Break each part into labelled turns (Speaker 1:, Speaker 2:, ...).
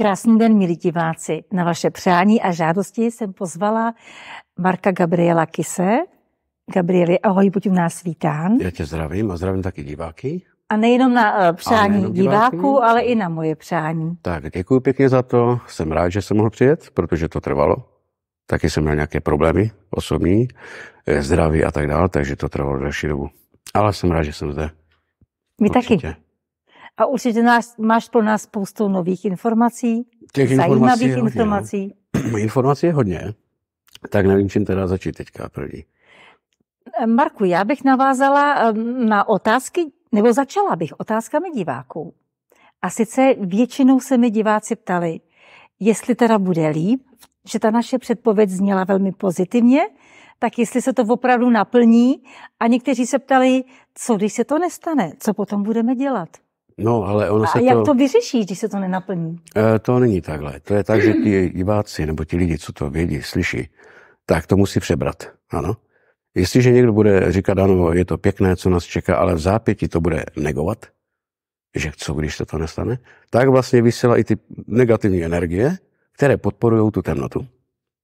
Speaker 1: Krásný den, milí diváci. Na vaše přání a žádosti jsem pozvala Marka Gabriela Kise. Gabrieli, ahoj, buď u nás vítán.
Speaker 2: Já tě zdravím a zdravím taky diváky.
Speaker 1: A nejenom na eh, přání nejenom diváků, diváků, ale i na moje přání.
Speaker 2: Tak, děkuji pěkně za to. Jsem rád, že jsem mohl přijet, protože to trvalo. Taky jsem měl nějaké problémy osobní, eh, zdraví a tak dále, takže to trvalo další dobu. Ale jsem rád, že jsem zde.
Speaker 1: My Určitě. taky. A určitě nás, máš pro nás spoustu nových informací, Těch zajímavých informací,
Speaker 2: informací. informací je hodně, tak nevím, čím teda začít teďka první.
Speaker 1: Marku, já bych navázala na otázky, nebo začala bych otázkami diváků. A sice většinou se mi diváci ptali, jestli teda bude líp, že ta naše předpověď zněla velmi pozitivně, tak jestli se to opravdu naplní. A někteří se ptali, co když se to nestane, co potom budeme dělat.
Speaker 2: No, ale ono a se jak to, to
Speaker 1: vyřešíš, když se to nenaplní?
Speaker 2: Eh, to není takhle. To je tak, že ti diváci nebo ti lidi, co to vědí, slyší, tak to musí přebrat. Ano. Jestliže někdo bude říkat, ano, je to pěkné, co nás čeká, ale v zápěti to bude negovat, že co, když se to nestane, tak vlastně vysílá i ty negativní energie, které podporují tu temnotu,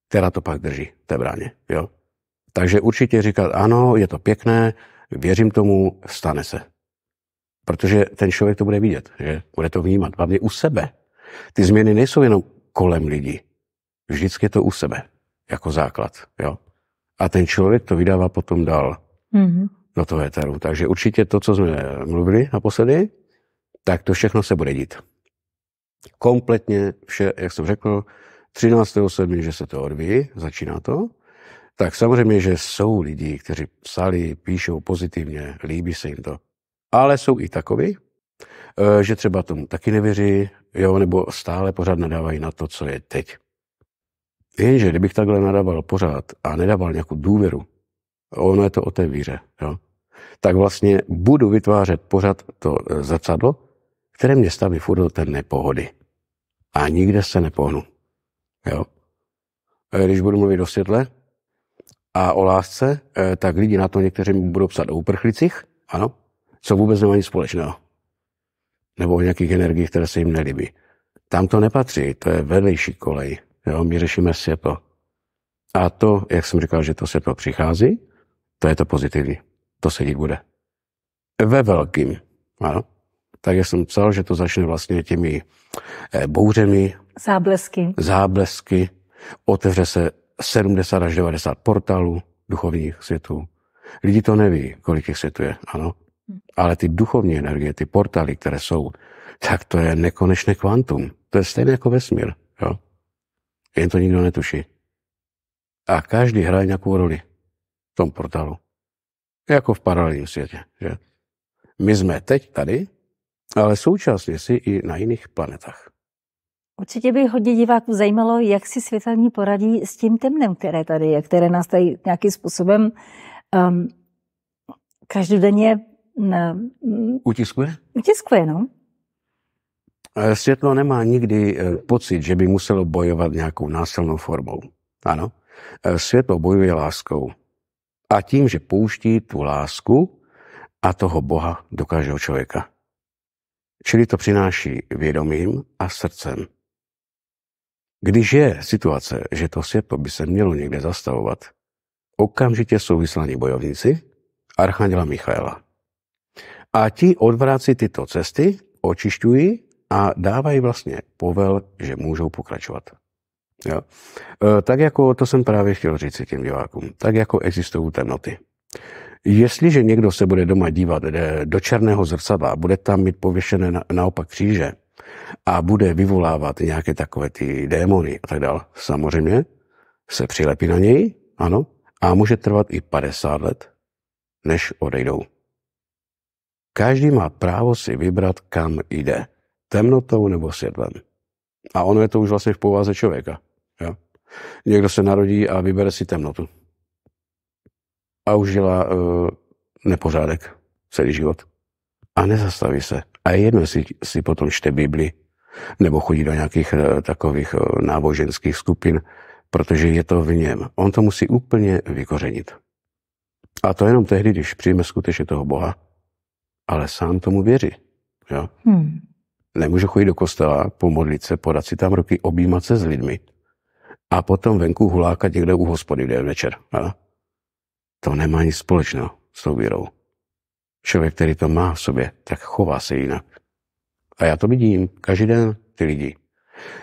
Speaker 2: která to pak drží té bráně. Jo? Takže určitě říkat, ano, je to pěkné, věřím tomu, stane se. Protože ten člověk to bude vidět, že? Bude to vnímat, hlavně u sebe. Ty změny nejsou jenom kolem lidí. Vždycky je to u sebe, jako základ, jo. A ten člověk to vydává potom dál mm-hmm. do toho éteru. Takže určitě to, co jsme mluvili naposledy, tak to všechno se bude dít. Kompletně vše, jak jsem řekl, 13.7., že se to odvíjí, začíná to, tak samozřejmě, že jsou lidi, kteří psali, píšou pozitivně, líbí se jim to. Ale jsou i takový, eh, že třeba tomu taky nevěří, jo, nebo stále pořád nadávají na to, co je teď. Jenže kdybych takhle nadával pořád a nedával nějakou důvěru, ono je to o té víře, jo, tak vlastně budu vytvářet pořád to eh, zrcadlo, které mě staví furt do té nepohody. A nikde se nepohnu. Jo? Když budu mluvit o světle a o lásce, eh, tak lidi na to někteří budou psát o uprchlicích, ano, co vůbec nemají společného. Nebo o nějakých energiích, které se jim nelíbí. Tam to nepatří, to je vedlejší kolej. Jo? My řešíme světlo. A to, jak jsem říkal, že to světlo přichází, to je to pozitivní. To se dít bude. Ve velkým. Ano. Tak jak jsem psal, že to začne vlastně těmi eh, bouřemi.
Speaker 1: Záblesky.
Speaker 2: Záblesky. Otevře se 70 až 90 portálů duchovních světů. Lidi to neví, kolik těch světů je, ano. Hm. Ale ty duchovní energie, ty portály, které jsou, tak to je nekonečné kvantum. To je stejné jako vesmír. Jo? Jen to nikdo netuší. A každý hraje nějakou roli v tom portálu. Jako v paralelním světě. Že? My jsme teď tady, ale současně si i na jiných planetách.
Speaker 1: Určitě by hodně diváků zajímalo, jak si světelní poradí s tím temnem, které tady je, které nás tady nějakým způsobem um, každodenně No, utiskuje? Utiskuje, no.
Speaker 2: Světlo nemá nikdy eh, pocit, že by muselo bojovat nějakou násilnou formou. Ano. Eh, světlo bojuje láskou. A tím, že pouští tu lásku a toho Boha do každého člověka. Čili to přináší vědomím a srdcem. Když je situace, že to světlo by se mělo někde zastavovat, okamžitě jsou vyslaní bojovníci Archanděla Michaela. A ti odvráci tyto cesty očišťují a dávají vlastně povel, že můžou pokračovat. Jo? E, tak jako, to jsem právě chtěl říct těm divákům, tak jako existují temnoty. Jestliže někdo se bude doma dívat e, do černého zrcadla, bude tam mít pověšené na, naopak kříže a bude vyvolávat nějaké takové ty démony a tak dále, samozřejmě se přilepí na něj, ano, a může trvat i 50 let, než odejdou. Každý má právo si vybrat, kam jde. Temnotou nebo světlem. A ono je to už vlastně v povaze člověka. Jo? Někdo se narodí a vybere si temnotu. A už dělá uh, nepořádek celý život. A nezastaví se. A je jedno, si, si potom čte Bibli, nebo chodí do nějakých uh, takových uh, náboženských skupin, protože je to v něm. On to musí úplně vykořenit. A to jenom tehdy, když přijme skutečně toho Boha ale sám tomu věří. Jo? Hmm. Nemůžu chodit do kostela, pomodlit se, podat si tam ruky, objímat se s lidmi a potom venku hulákat někde u hospody, kde je večer. Jo? To nemá nic společného s tou vírou. Člověk, který to má v sobě, tak chová se jinak. A já to vidím každý den, ty lidi.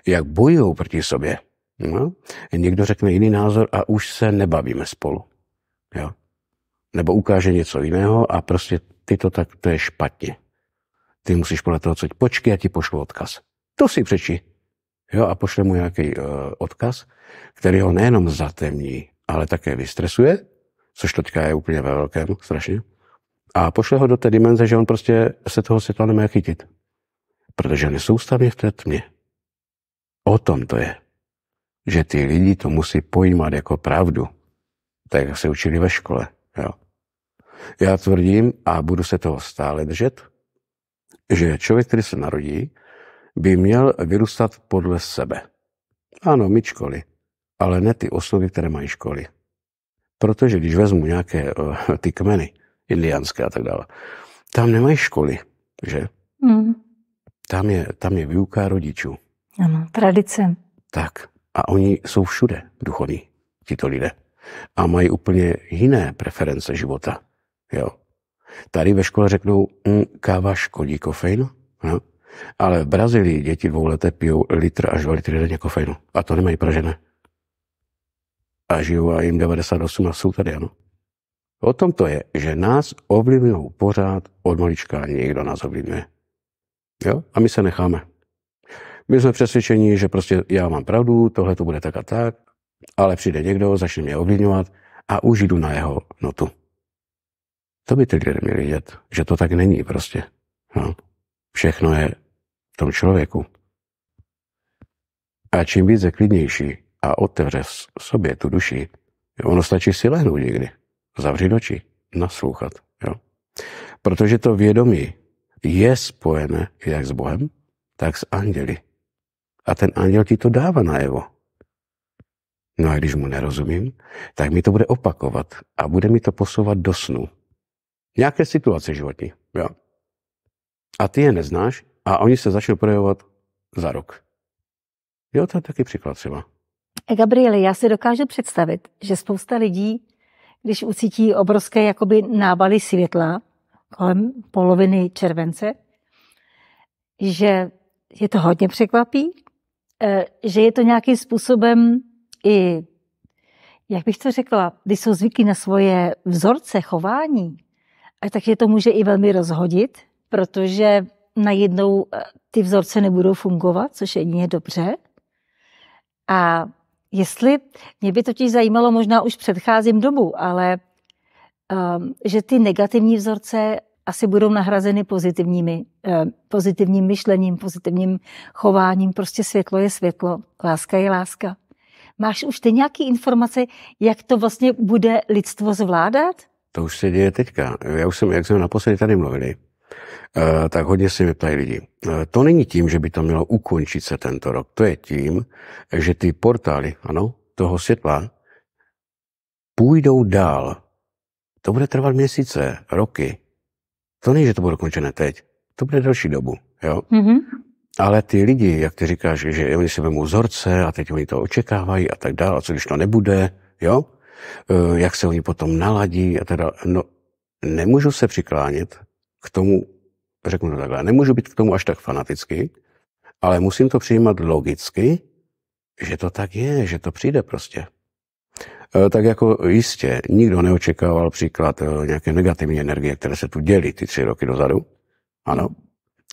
Speaker 2: Jak bojují proti sobě. No? Někdo řekne jiný názor a už se nebavíme spolu. Jo? Nebo ukáže něco jiného a prostě ty to tak, to je špatně. Ty musíš podle toho, co počkej, já ti pošlu odkaz. To si přečti. Jo, a pošle mu nějaký uh, odkaz, který ho nejenom zatemní, ale také vystresuje, což to teďka je úplně ve velkém, strašně. A pošle ho do té dimenze, že on prostě se toho světla nemá chytit. Protože nesoustavně v té tmě. O tom to je. Že ty lidi to musí pojímat jako pravdu. Tak jak se učili ve škole. Jo. Já tvrdím, a budu se toho stále držet, že člověk, který se narodí, by měl vyrůstat podle sebe. Ano, my školy, ale ne ty osoby, které mají školy. Protože když vezmu nějaké eh, ty kmeny, indiánské a tak dále, tam nemají školy, že? Mm. Tam, je, tam je výuka rodičů.
Speaker 1: Ano, tradice.
Speaker 2: Tak. A oni jsou všude duchovní, tito lidé. A mají úplně jiné preference života. Jo. Tady ve škole řeknou, mm, káva škodí kofein, no. ale v Brazílii děti dvouleté pijou litr až dva litry denně kofeinu. A to nemají pražené. A žijou a jim 98 a jsou tady, ano. O tom to je, že nás ovlivňují pořád od malička někdo nás ovlivňuje. Jo? A my se necháme. My jsme přesvědčeni, že prostě já mám pravdu, tohle to bude tak a tak, ale přijde někdo, začne mě ovlivňovat a už jdu na jeho notu. To by ty lidé měli vědět, že to tak není prostě. No. Všechno je v tom člověku. A čím více klidnější a otevře v sobě tu duši, ono stačí si lehnout někdy, zavřít oči, naslouchat. Jo. Protože to vědomí je spojené jak s Bohem, tak s anděli. A ten anděl ti to dává najevo. No a když mu nerozumím, tak mi to bude opakovat a bude mi to posouvat do snu nějaké situace životní. Jo. A ty je neznáš a oni se začnou projevovat za rok. Jo, to je taky příklad třeba.
Speaker 1: E, Gabrieli, já si dokážu představit, že spousta lidí, když ucítí obrovské jakoby nábaly světla kolem poloviny července, že je to hodně překvapí, e, že je to nějakým způsobem i, jak bych to řekla, když jsou zvyklí na svoje vzorce chování, a je to může i velmi rozhodit, protože najednou eh, ty vzorce nebudou fungovat, což je jedině dobře. A jestli, mě by totiž zajímalo, možná už předcházím dobu, ale um, že ty negativní vzorce asi budou nahrazeny pozitivními, eh, pozitivním myšlením, pozitivním chováním. Prostě světlo je světlo, láska je láska. Máš už ty nějaké informace, jak to vlastně bude lidstvo zvládat?
Speaker 2: To už se děje teďka. Já už jsem, jak jsme naposledy tady mluvili, eh, tak hodně se mi ptají lidi. Eh, to není tím, že by to mělo ukončit se tento rok. To je tím, že ty portály, ano, toho světla, půjdou dál. To bude trvat měsíce, roky. To není, že to bude dokončené teď. To bude další dobu. Jo? Mm-hmm. Ale ty lidi, jak ty říkáš, že oni si vezmou vzorce a teď oni to očekávají a tak dále, a co když to nebude, jo? Eh, jak se oni potom naladí a teda, no, nemůžu se přiklánět k tomu, řeknu to takhle, nemůžu být k tomu až tak fanaticky, ale musím to přijímat logicky, že to tak je, že to přijde prostě. Eh, tak jako jistě, nikdo neočekával příklad eh, nějaké negativní energie, které se tu dělí ty tři roky dozadu. Ano.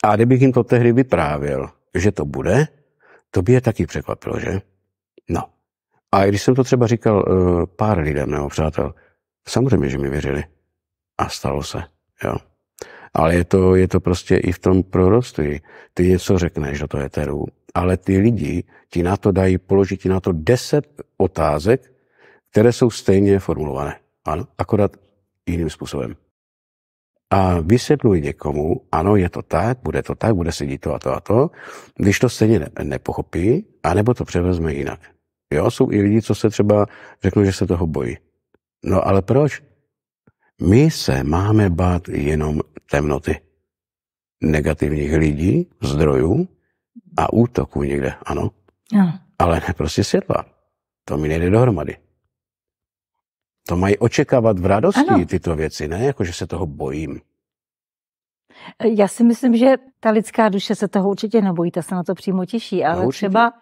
Speaker 2: A kdybych jim to tehdy vyprávěl, že to bude, to by je taky překvapilo, že? A i když jsem to třeba říkal eh, pár lidem nebo přátel, samozřejmě, že mi věřili. A stalo se, jo. Ale je to, je to prostě i v tom proroctví. Ty něco řekneš do toho eteru, ale ty lidi ti na to dají, položit, ti na to deset otázek, které jsou stejně formulované. Ano, akorát jiným způsobem. A vysvětluji někomu, ano, je to tak, bude to tak, bude se dít to a to a to, když to stejně nepochopí, anebo to převezme jinak. Jo, jsou i lidi, co se třeba řeknou, že se toho bojí. No ale proč? My se máme bát jenom temnoty. Negativních lidí, zdrojů a útoků někde, ano. ano. Ale ne prostě světla. To mi nejde dohromady. To mají očekávat v radosti ano. tyto věci, ne jako, že se toho bojím.
Speaker 1: Já si myslím, že ta lidská duše se toho určitě nebojí, ta se na to přímo těší, no, ale no, určitě. třeba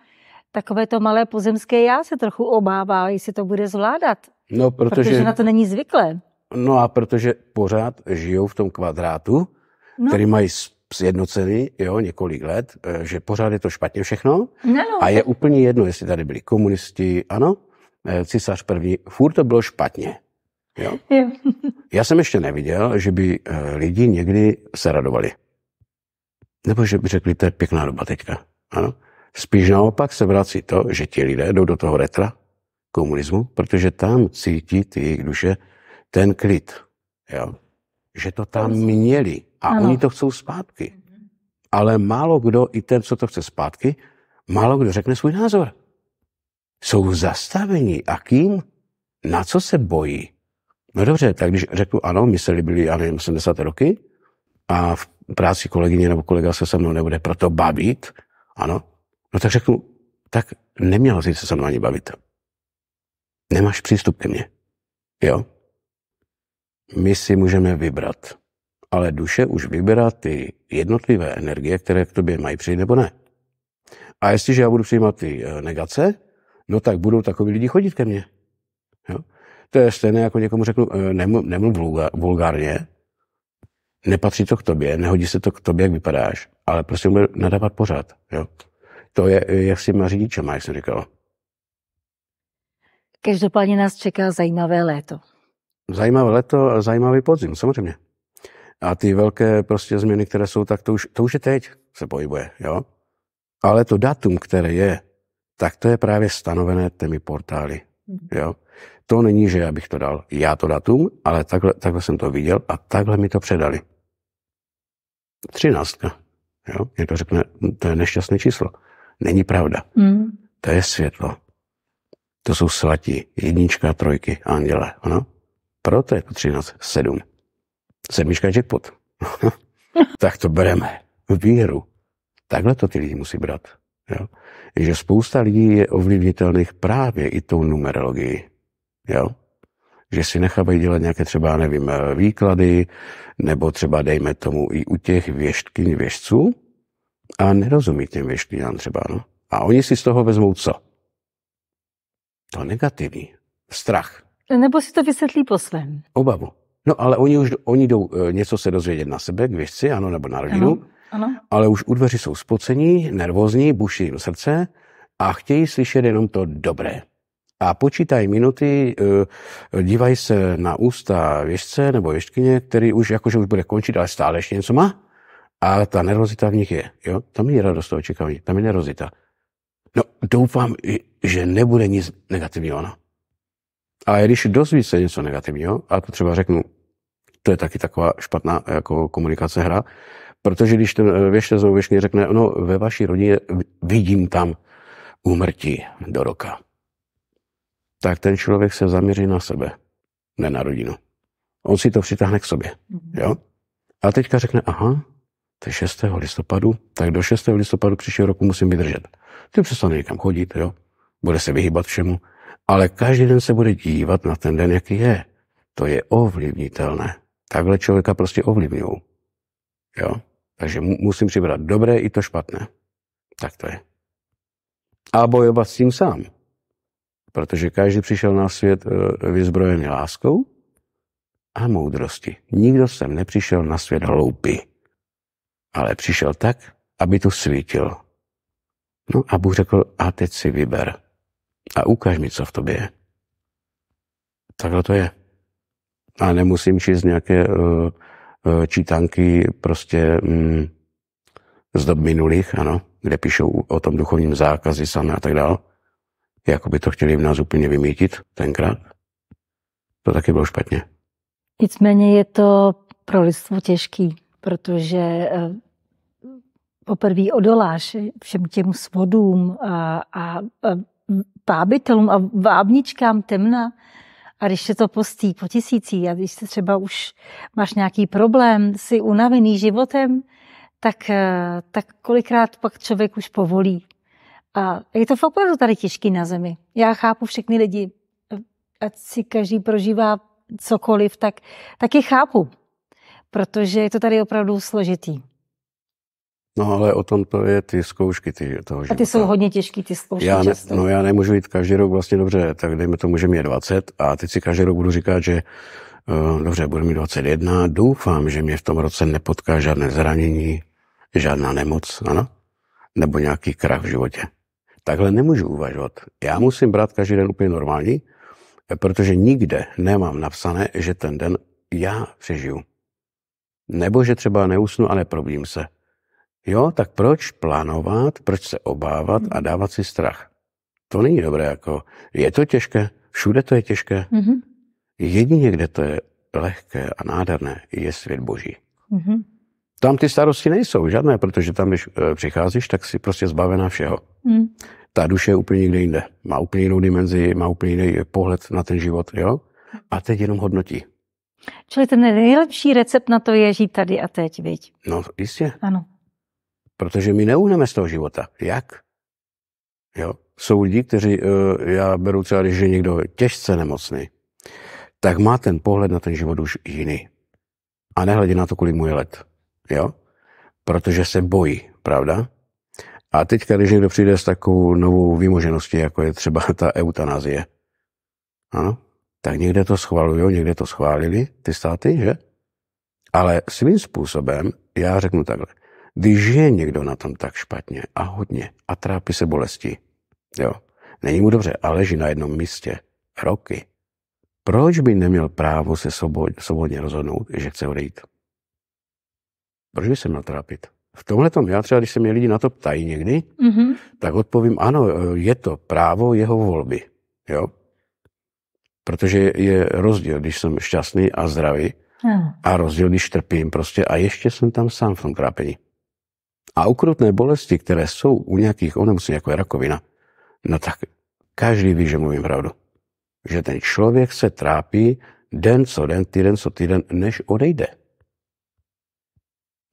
Speaker 1: takové to malé pozemské já se trochu obává, jestli to bude zvládat.
Speaker 2: No, protože, protože na to
Speaker 1: není zvyklé.
Speaker 2: No a protože pořád žijou v tom kvadrátu, no. který mají sjednocený jo, několik let, eh, že pořád je to špatně všechno no, no, a je úplně jedno, jestli tady byli komunisti, ano, eh, císař první, furt to bylo špatně. Jo. jo. Já jsem ještě neviděl, že by eh, lidi někdy se radovali. Nebo že by řekli, to je pěkná doba teďka. Ano. Spíš naopak se vrací to, že ti lidé jdou do toho retra komunismu, protože tam cítí ty jejich duše ten klid. Jo? Že to tam měli a ano. oni to chcou zpátky. Ale málo kdo, i ten, co to chce zpátky, málo kdo řekne svůj názor. Jsou zastaveni a kým? Na co se bojí? No dobře, tak když řeknu ano, my se líbili, já nevím, 70. roky a v práci kolegyně nebo kolega se se mnou nebude proto bavit, ano, No tak řeknu, tak neměla jsi se se mnou ani bavit. Nemáš přístup ke mně. Jo? My si můžeme vybrat. Ale duše už vybírá ty jednotlivé energie, které k tobě mají přijít nebo ne. A jestliže já budu přijímat ty eh, negace, no tak budou takový lidi chodit ke mně. Jo? To je stejné, jako někomu řeknu, eh, nemluv, nemluv vulgárně, nepatří to k tobě, nehodí se to k tobě, jak vypadáš, ale prostě bude nadávat pořád. Jo? to je jak s těma řidičema, jak jsem říkal.
Speaker 1: Každopádně nás čeká zajímavé léto.
Speaker 2: Zajímavé léto a zajímavý podzim, samozřejmě. A ty velké prostě změny, které jsou, tak to už, to už je teď se pohybuje, jo? Ale to datum, které je, tak to je právě stanovené těmi portály, mhm. jo? To není, že já bych to dal já to datum, ale takhle, takhle jsem to viděl a takhle mi to předali. Třináctka. Jo? to řekne, to je nešťastné číslo není pravda. Mm. To je světlo. To jsou svatí, jednička, trojky, anděle. Ano? Proto je to 13, 7. Sedmička jackpot. tak to bereme. Víru. Takhle to ty lidi musí brát. Jo? Že spousta lidí je ovlivnitelných právě i tou numerologií. Jo? Že si nechávají dělat nějaké třeba, nevím, výklady, nebo třeba dejme tomu i u těch věštkyň věštců, a nerozumí těm věštinám třeba. No? A oni si z toho vezmou co? To negativní. Strach.
Speaker 1: Nebo si to vysvětlí po svém.
Speaker 2: Obavu. No ale oni už oni jdou e, něco se dozvědět na sebe, k věžci, ano, nebo na rodinu. Ano. Ano. Ale už u dveří jsou spocení, nervózní, buší jim srdce a chtějí slyšet jenom to dobré. A počítají minuty, e, dívají se na ústa věžce nebo věžkyně, který už jakože už bude končit, ale stále ještě něco má. A ta nervozita v nich je. Jo? Tam je radost toho očekávání, tam je nervozita. No, doufám, že nebude nic negativního. No. A když dozví se něco negativního, a to třeba řeknu, to je taky taková špatná jako komunikace hra, protože když ten věštec nebo věštně řekne, no ve vaší rodině vidím tam úmrtí do roka, tak ten člověk se zaměří na sebe, ne na rodinu. On si to přitáhne k sobě. Mhm. Jo? A teďka řekne, aha, to je 6. listopadu, tak do 6. listopadu příštího roku musím vydržet. Ty přestane někam chodit, jo, bude se vyhýbat všemu, ale každý den se bude dívat na ten den, jaký je. To je ovlivnitelné. Takhle člověka prostě ovlivňují. Jo? Takže mu, musím přibrat dobré i to špatné. Tak to je. A bojovat s tím sám. Protože každý přišel na svět eh, vyzbrojený láskou a moudrosti. Nikdo sem nepřišel na svět hloupý ale přišel tak, aby to svítilo. No a Bůh řekl, a teď si vyber a ukáž mi, co v tobě je. Takhle to je. A nemusím číst nějaké uh, eh, uh, eh, čítanky prostě um, z dob minulých, ano, kde píšou o tom duchovním zákazy samé a tak dál. Jako by to chtěli v nás úplně vymítit tenkrát. To taky bylo špatně.
Speaker 1: Nicméně je to pro lidstvo těžký, protože eh, poprvé odoláš všem těm svodům a, a, a pábitelům a vábničkám temna. A když se to postí po tisící a když se třeba už máš nějaký problém, jsi unavený životem, tak, eh, tak kolikrát pak člověk už povolí. A je to fakt opravdu tady těžký na zemi. Já chápu všechny lidi, eh, ať si každý prožívá cokoliv, tak taky chápu, protože je to tady opravdu složitý.
Speaker 2: No ale o tom to je ty zkoušky ty, toho života. A
Speaker 1: ty jsou hodně těžké ty zkoušky já ne, často. No
Speaker 2: já nemůžu jít každý rok vlastně dobře, tak dejme tomu, že mi je 20 a teď si každý rok budu říkat, že uh, dobře, budu mít 21, doufám, že mě v tom roce nepotká žádné zranění, žádná nemoc, ano? Nebo nějaký krach v životě. Takhle nemůžu uvažovat. Já musím brát každý den úplně normální, protože nikde nemám napsané, že ten den já přežiju. Nebo že třeba neusnu a neprobím se. Jo, tak proč plánovat, proč se obávat a dávat si strach? To není dobré, jako je to těžké, všude to je těžké. Mm-hmm. Jedině, kde to je lehké a nádherné, je svět boží. Mm-hmm. Tam ty starosti nejsou žádné, protože tam, když e, přicházíš, tak si prostě zbavená všeho. Mm. Ta duše je úplně někde jinde. Má úplně jinou dimenzi, má úplně jiný pohled na ten život, jo? A teď jenom hodnotí.
Speaker 1: Čili ten nejlepší recept na to je žít tady a teď, viď?
Speaker 2: No, jistě. Ano. Protože my neuhneme z toho života. Jak? Jo? Jsou lidi, kteří, eh, já beru třeba, když je někdo těžce nemocný, tak má ten pohled na ten život už jiný. A nehledě na to, kolik mu je let. Jo? Protože se bojí, pravda? A teď když někdo přijde s takovou novou vymožeností, jako je třeba ta eutanazie, ano, tak někde to schvalují, někde to schválili ty státy, že? Ale svým způsobem, já řeknu takhle, když je někdo na tom tak špatně a hodně a trápí se bolestí, jo, není mu dobře a leží na jednom místě roky, proč by neměl právo se svobodně rozhodnout, že chce odejít? Proč by se měl trápit? V tomhle tom já třeba, když se mě lidi na to ptají někdy, mm-hmm. tak odpovím, ano, je to právo jeho volby. Jo? Protože je rozdíl, když jsem šťastný a zdravý, a rozdíl, když trpím prostě a ještě jsem tam sám v tom trápení. A ukrutné bolesti, které jsou u nějakých onemocnění, jako je rakovina, no tak každý ví, že mluvím pravdu. Že ten člověk se trápí den co den, týden co týden, než odejde.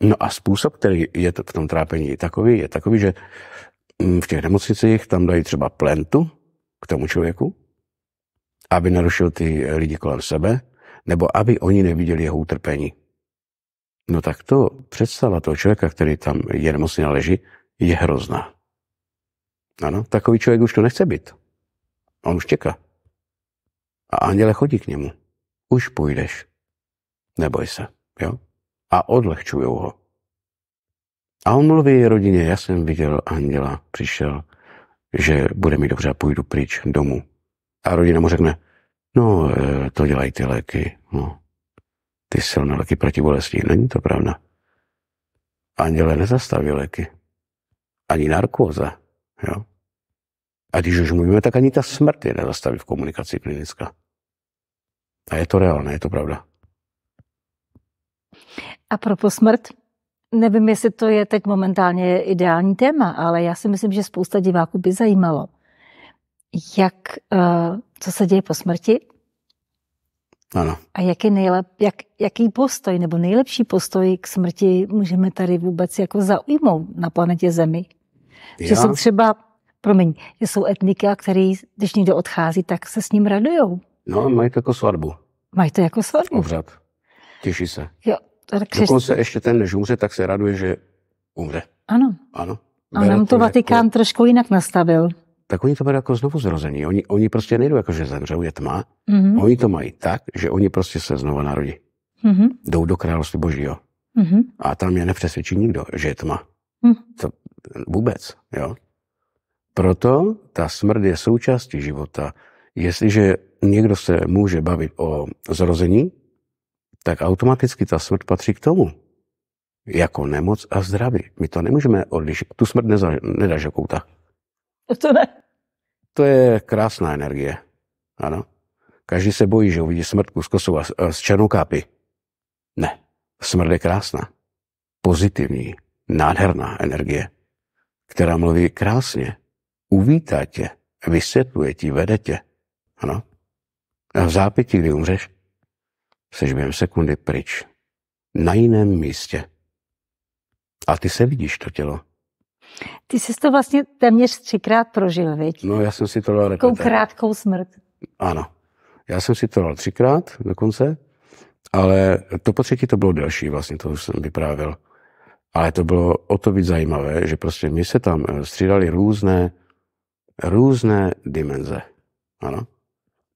Speaker 2: No a způsob, který je v tom trápení takový, je takový, že mm, v těch nemocnicích tam dají třeba plentu k tomu člověku, aby narušil ty lidi kolem sebe, nebo aby oni neviděli jeho utrpení. No tak to představa toho člověka, který tam je nemocný a leží, je hrozná. Ano, takový člověk už to nechce být. On už čeká. A anděle chodí k němu. Už půjdeš. Neboj se, jo? A odlehčují ho. A on mluví rodině, já jsem viděl anděla, přišel, že bude mi dobře a půjdu pryč domů. A rodina mu řekne, no, eh, to dělají ty léky, no, ty silné léky proti bolesti. Není to pravda. Anděle nezastaví léky. Ani narkóza. Jo? A když už mluvíme, tak ani ta smrt je nezastaví v komunikaci klinická. A je to reálné, je to pravda.
Speaker 1: A pro smrt, nevím, jestli to je teď momentálně ideální téma, ale já si myslím, že spousta diváků by zajímalo, jak, eh, co se děje po smrti, ano. A jaký, nejlep, jak, jaký postoj nebo nejlepší postoj k smrti můžeme tady vůbec jako zaujmout na planetě Zemi?
Speaker 2: Já? Že jsou třeba,
Speaker 1: promiň, že jsou etnika, který, když někdo odchází, tak se s ním radujou.
Speaker 2: No, mají to jako svatbu.
Speaker 1: Mají to jako svatbu. Obřad. Těší se. Jo, tak Dokonce
Speaker 2: ještě ten, než umře, tak se raduje, že umře. Ano. Ano.
Speaker 1: A nám to Vatikán jako... trošku jinak nastavil
Speaker 2: tak oni to mají jako znovu zrození. Oni, oni prostě nejdou jako, že zemřou, je tma. Mm-hmm. Oni to mají tak, že oni prostě se znovu narodí. Mm-hmm. Jdou do království božího. Mm-hmm. A tam je nepřesvědčí nikdo, že je tma. Mm-hmm. To vůbec, jo. Proto ta smrt je součástí života. Jestliže někdo se může bavit o zrození, tak automaticky ta smrt patří k tomu. Jako nemoc a zdraví. My to nemůžeme odlišit. Tu smrt neza, nedáš jako To ne. To je krásná energie. Ano. Každý se bojí, že uvidí smrtku eh, z Kosova, z kápy. Ne. Smrt je krásná. Pozitivní, nádherná energie, která mluví krásně. Uvítá tě, vysvětluje ti, vede tě. Ano. A v zápěti, kdy umřeš, seš během sekundy pryč. Na jiném místě. A ty se vidíš to tělo.
Speaker 1: Ty jsi to vlastně téměř třikrát prožil, viď?
Speaker 2: No, já jsem si to dal Takovou krátkou smrt. Ano. Já jsem si to dal třikrát dokonce, ale to po třetí to bylo delší vlastně, to už jsem vyprávěl. Ale to bylo o to víc zajímavé, že prostě my se tam eh, střídali různé, různé dimenze. Ano.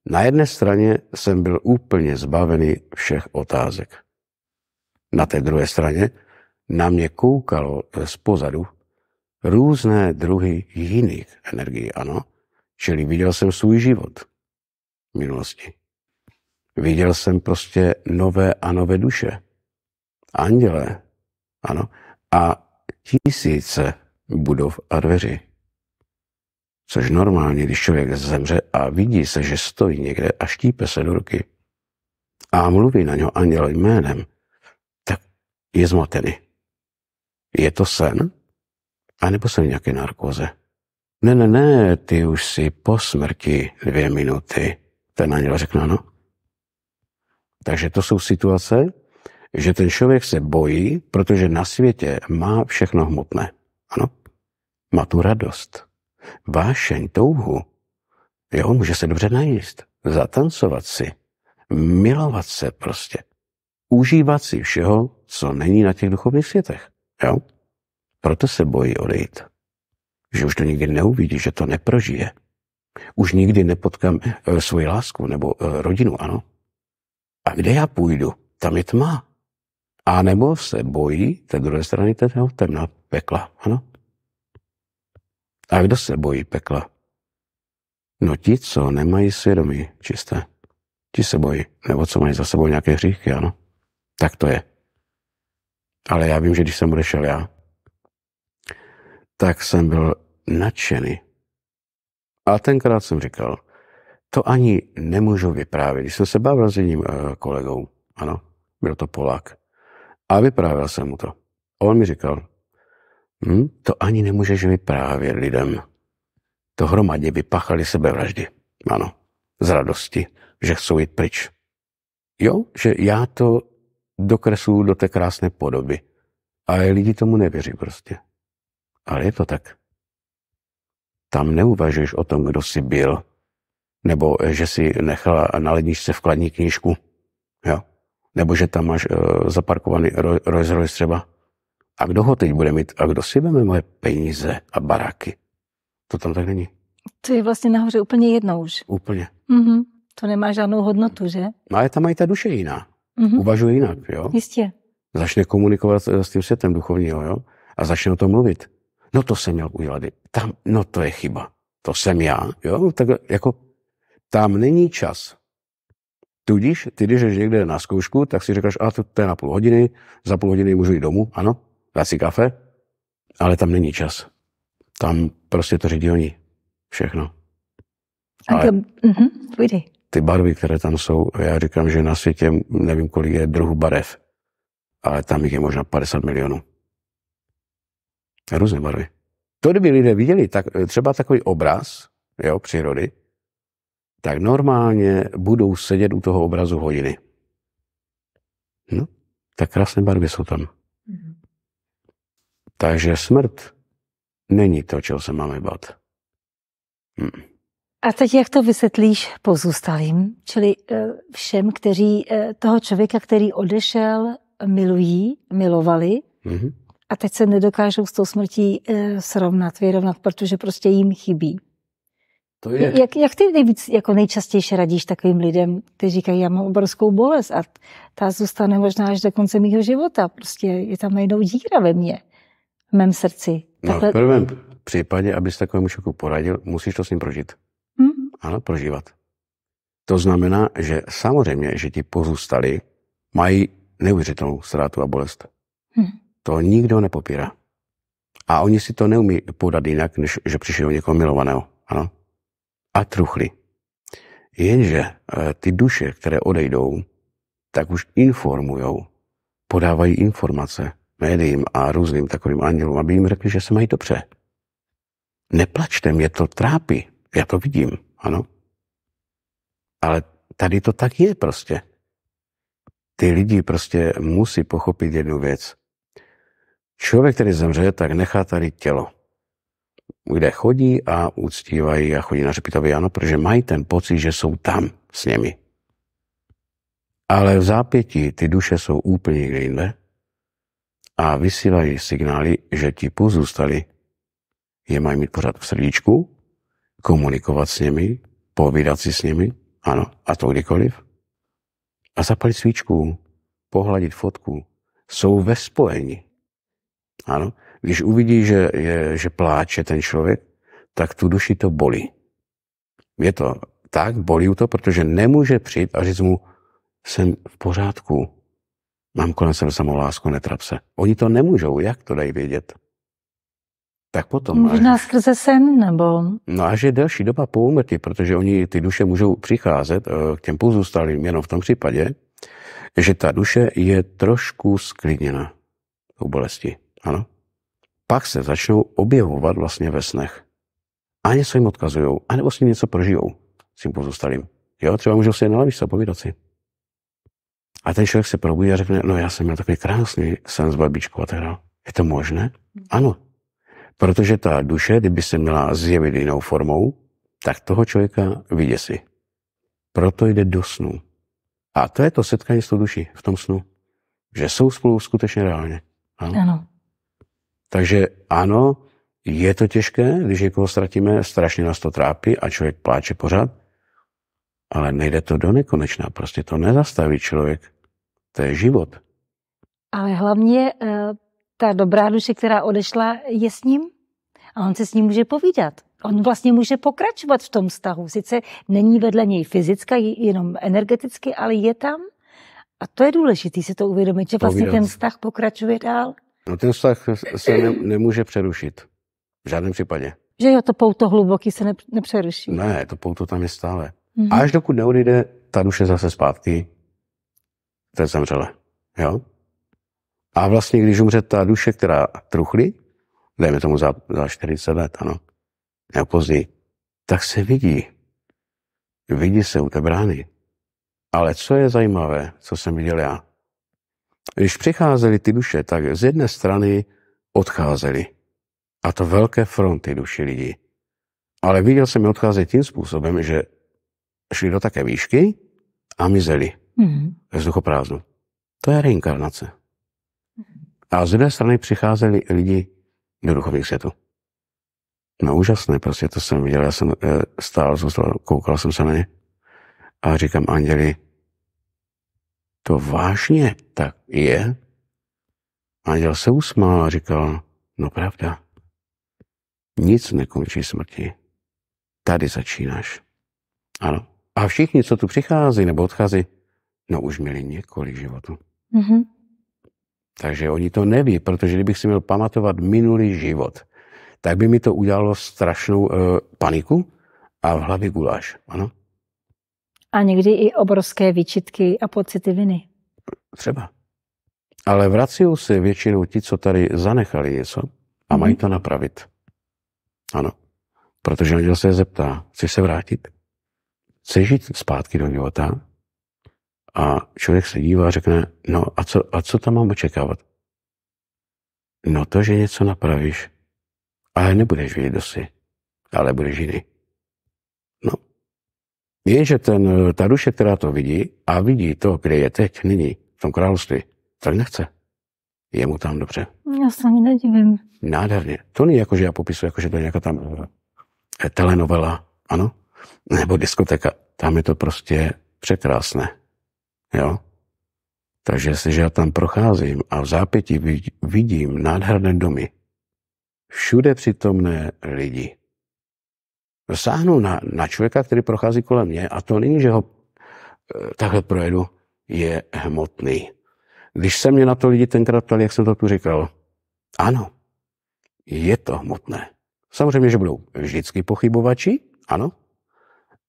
Speaker 2: Na jedné straně jsem byl úplně zbavený všech otázek. Na té druhé straně na mě koukalo z pozadu různé druhy jiných energií, ano. Čili viděl jsem svůj život v minulosti. Viděl jsem prostě nové a nové duše. Anděle, ano. A tisíce budov a dveří. Což normálně, když člověk zemře a vidí se, že stojí někde a štípe se do ruky a mluví na něho anděl jménem, tak je zmatený. Je to sen? A nebo jsem v nějaké narkoze? Ne, ne, ne, ty už si po smrti dvě minuty. Ten anděl řekne, ano. Takže to jsou situace, že ten člověk se bojí, protože na světě má všechno hmotné. Ano. Má tu radost, vášeň, touhu. Jo, může se dobře najíst, zatancovat si, milovat se prostě, užívat si všeho, co není na těch duchovních světech. Jo? Proto se bojí odejít. Že už to nikdy neuvidí, že to neprožije. Už nikdy nepotkám e, svoji lásku nebo e, rodinu, ano. A kde já půjdu? Tam je tma. A nebo se bojí té druhé strany tého temna pekla, ano. A kdo se bojí pekla? No ti, co nemají svědomí čisté. Ti se bojí, nebo co mají za sebou nějaké hříchy, ano. Tak to je. Ale já vím, že když jsem odešel já, tak jsem byl nadšený. A tenkrát jsem říkal, to ani nemůžu vyprávět. Když jsem se bavil s jedním eh, kolegou, ano, byl to Polák, a vyprávěl jsem mu to. A on mi říkal, hm, to ani nemůžeš vyprávět lidem. To hromadě vypáchali sebevraždy. Ano, z radosti, že chcou jít pryč. Jo, že já to dokresu do té krásné podoby. A lidi tomu nevěří prostě. Ale je to tak. Tam neuvažuješ o tom, kdo jsi byl, nebo eh, že si nechala na ledničce vkladní knížku, jo? nebo že tam máš uh, zaparkovaný Rolls Royce třeba. A kdo ho teď bude mít? A kdo si veme moje peníze a baráky? To tam tak není.
Speaker 1: To je vlastně nahoře úplně jedno už. Úplně. Mm-hmm. To nemá žádnou hodnotu, že?
Speaker 2: No ale tam mají ta duše jiná. Mm-hmm. Uvažuje jinak, jo? Jistě. Začne komunikovat eh, s tím světem duchovního, jo? A začne o tom mluvit. No to jsem měl udělat. Tam, no to je chyba. To jsem já. Jo? Tak jako tam není čas. Tudíž, ty když jdeš někde na zkoušku, tak si říkáš, a to, to je na půl hodiny, za půl hodiny můžu jít domů, ano, dát si kafe, ale tam není čas. Tam prostě to řídí oni. Všechno.
Speaker 3: a to, uh-huh,
Speaker 2: ty barvy, které tam jsou, já říkám, že na světě nevím, kolik je druhů barev, ale tam jich je možná 50 milionů. Různé barvy. To, kdyby lidé viděli tak, eh, třeba takový obraz jo, přírody, tak normálně budou sedět u toho obrazu hodiny. No, tak krásné barvy jsou tam. Mhm. Takže smrt není to, čeho se máme bát. Hmm.
Speaker 1: A teď jak to vysvětlíš pozůstalým, čili eh, všem, kteří eh, toho člověka, který odešel, milují, milovali, mm-hmm a teď se nedokážou s tou smrtí eh, srovnat, vyrovnat, protože prostě jim chybí. To je. Jak, jak ty nejvíc, jako nejčastější radíš takovým lidem, kteří říkají, já mám obrovskou bolest a ta zůstane možná až do konce mého života. Prostě je tam najednou díra ve mně, v mém srdci. No, Takhle... No, v prvém
Speaker 2: případě, abys takovému šoku poradil, musíš to s ním prožít. Hmm? Ano, prožívat. To znamená, že samozřejmě, že ti pozůstali mají neuvěřitelnou ztrátu a bolest. Hmm. To nikdo nepopírá. A oni si to neumí podat jinak, než že přišli o někoho milovaného. Ano? A truchli. Jenže eh, ty duše, které odejdou, tak už informujou, podávají informace médiím a různým takovým andělům, aby jim řekli, že se mají dobře. Neplačte, mě to trápí, já to vidím, ano. Ale tady to tak je prostě. Ty lidi prostě musí pochopit jednu věc. Člověk, který zemře, tak nechá tady tělo, kde chodí a uctívají a chodí na hřbitově, ano, protože mají ten pocit, že jsou tam s nimi. Ale v zápěti ty duše jsou úplně někde jinde a vysílají signály, že ti pozůstali je mají mít pořád v srdíčku, komunikovat s nimi, povídat si s nimi, ano, a to kdykoliv. A zapalit svíčku, pohladit fotku, jsou ve spojení. Ano. Když uvidí, že, je, že pláče ten člověk, tak tu duši to bolí. Je to tak, bolí to, protože nemůže přijít a říct mu, jsem v pořádku, mám kolem sebe lásku, netrap se. Oni to nemůžou, jak to dají vědět? Tak potom. Možná
Speaker 1: až, skrze sen, nebo?
Speaker 2: No až je delší doba po úmrtí, protože oni, ty duše můžou přicházet eh, k těm pozůstalým jenom v tom případě, že ta duše je trošku sklidněna u bolesti. Ano. Pak se začnou objevovat vlastně ve snech. A něco jim odkazují, anebo s ním něco prožijou, s tím pozůstalým. Jo, třeba můžou si je nalavíš a povídat si. A ten člověk se probudí a řekne, no já jsem měl takový krásný sen s babičkou a tak dále. Je to možné? Mhm. Ano. Protože ta duše, kdyby se měla zjevit jinou formou, tak toho člověka vyděsí. Proto jde do snu. A to je to setkání s tou duší v tom snu. Že jsou spolu skutečně reálně. Ano. ano. Takže ano, je to těžké, když někoho ztratíme, strašně nás to trápí a člověk pláče pořád, ale nejde to do nekonečna, prostě to nezastaví člověk. To je život.
Speaker 1: Ale hlavně eh, ta dobrá duše, která odešla, je s ním a on se s ním může povídat. On vlastně může pokračovat v tom vztahu. Sice není vedle něj fyzicky, jenom energeticky, ale je tam. A to je důležité si to uvědomit, že vlastně povídat. ten vztah pokračuje dál.
Speaker 2: No ten vztah se ne, nemůže přerušit. V žádném případě.
Speaker 1: Že jo, to pouto hluboký se nepřeruší.
Speaker 2: Ne, to pouto tam je stále. Mm-hmm. Až dokud neodejde ta duše zase zpátky, to je zemřele. Jo? A vlastně, když umře ta duše, která truchlí, dejme tomu za, za 40 let, ano, nebo později, tak se vidí. Vidí se u té brány. Ale co je zajímavé, co jsem viděl já, když přicházely ty duše, tak z jedné strany odcházely. A to velké fronty duši lidí. Ale viděl jsem je odcházet tím způsobem, že šli do také výšky a mizeli. Mm-hmm. vzduchoprázdnu. To je reinkarnace. A z jedné strany přicházeli lidi do duchovních světů. No úžasné, prostě to jsem viděl. Já jsem eh, stál, zůstal, koukal jsem se na ně a říkám anděli, to vážně tak je? Anděl se usmál a říkal, no pravda, nic nekončí smrti. Tady začínáš. Ano. A všichni, co tu přichází nebo odchází, no už měli několik životů. Mm-hmm. Takže oni to neví, protože kdybych si měl pamatovat minulý život, tak by mi to udělalo strašnou e, paniku a v hlavě guláš. Ano?
Speaker 1: A někdy i obrovské výčitky a pocity viny.
Speaker 2: Třeba. Ale vrací se většinou ti, co tady zanechali něco a mají mhm. to napravit. Ano. Protože anděl se je zeptá, chceš se vrátit? Chceš žít zpátky do života? A člověk se dívá a řekne, no a co, a co tam mám očekávat? No to, že něco napravíš, ale nebudeš vědět dosy, ale budeš jiný. Jenže ten, eh, ta duše, která to vidí a vidí to, kde je teď, nyní, v tom království, tak nechce. Je mu tam dobře.
Speaker 1: Já se ani nedivím.
Speaker 2: Nádherně. To není jako, že já popisuji, jako, že to je nějaká tam eh, telenovela, ano? Nebo diskoteka. Tam je to prostě překrásné. Jo? Takže jestliže já tam procházím a v zápěti vidím nádherné domy, všude přítomné lidi, sáhnu na, na člověka, který prochází kolem mě a to není, že ho eh, takhle projedu, je hmotný. Když se mě na to lidi tenkrát ptali, jak jsem to tu říkal, ano, je to hmotné. Samozřejmě, že budou vždycky pochybovači, ano,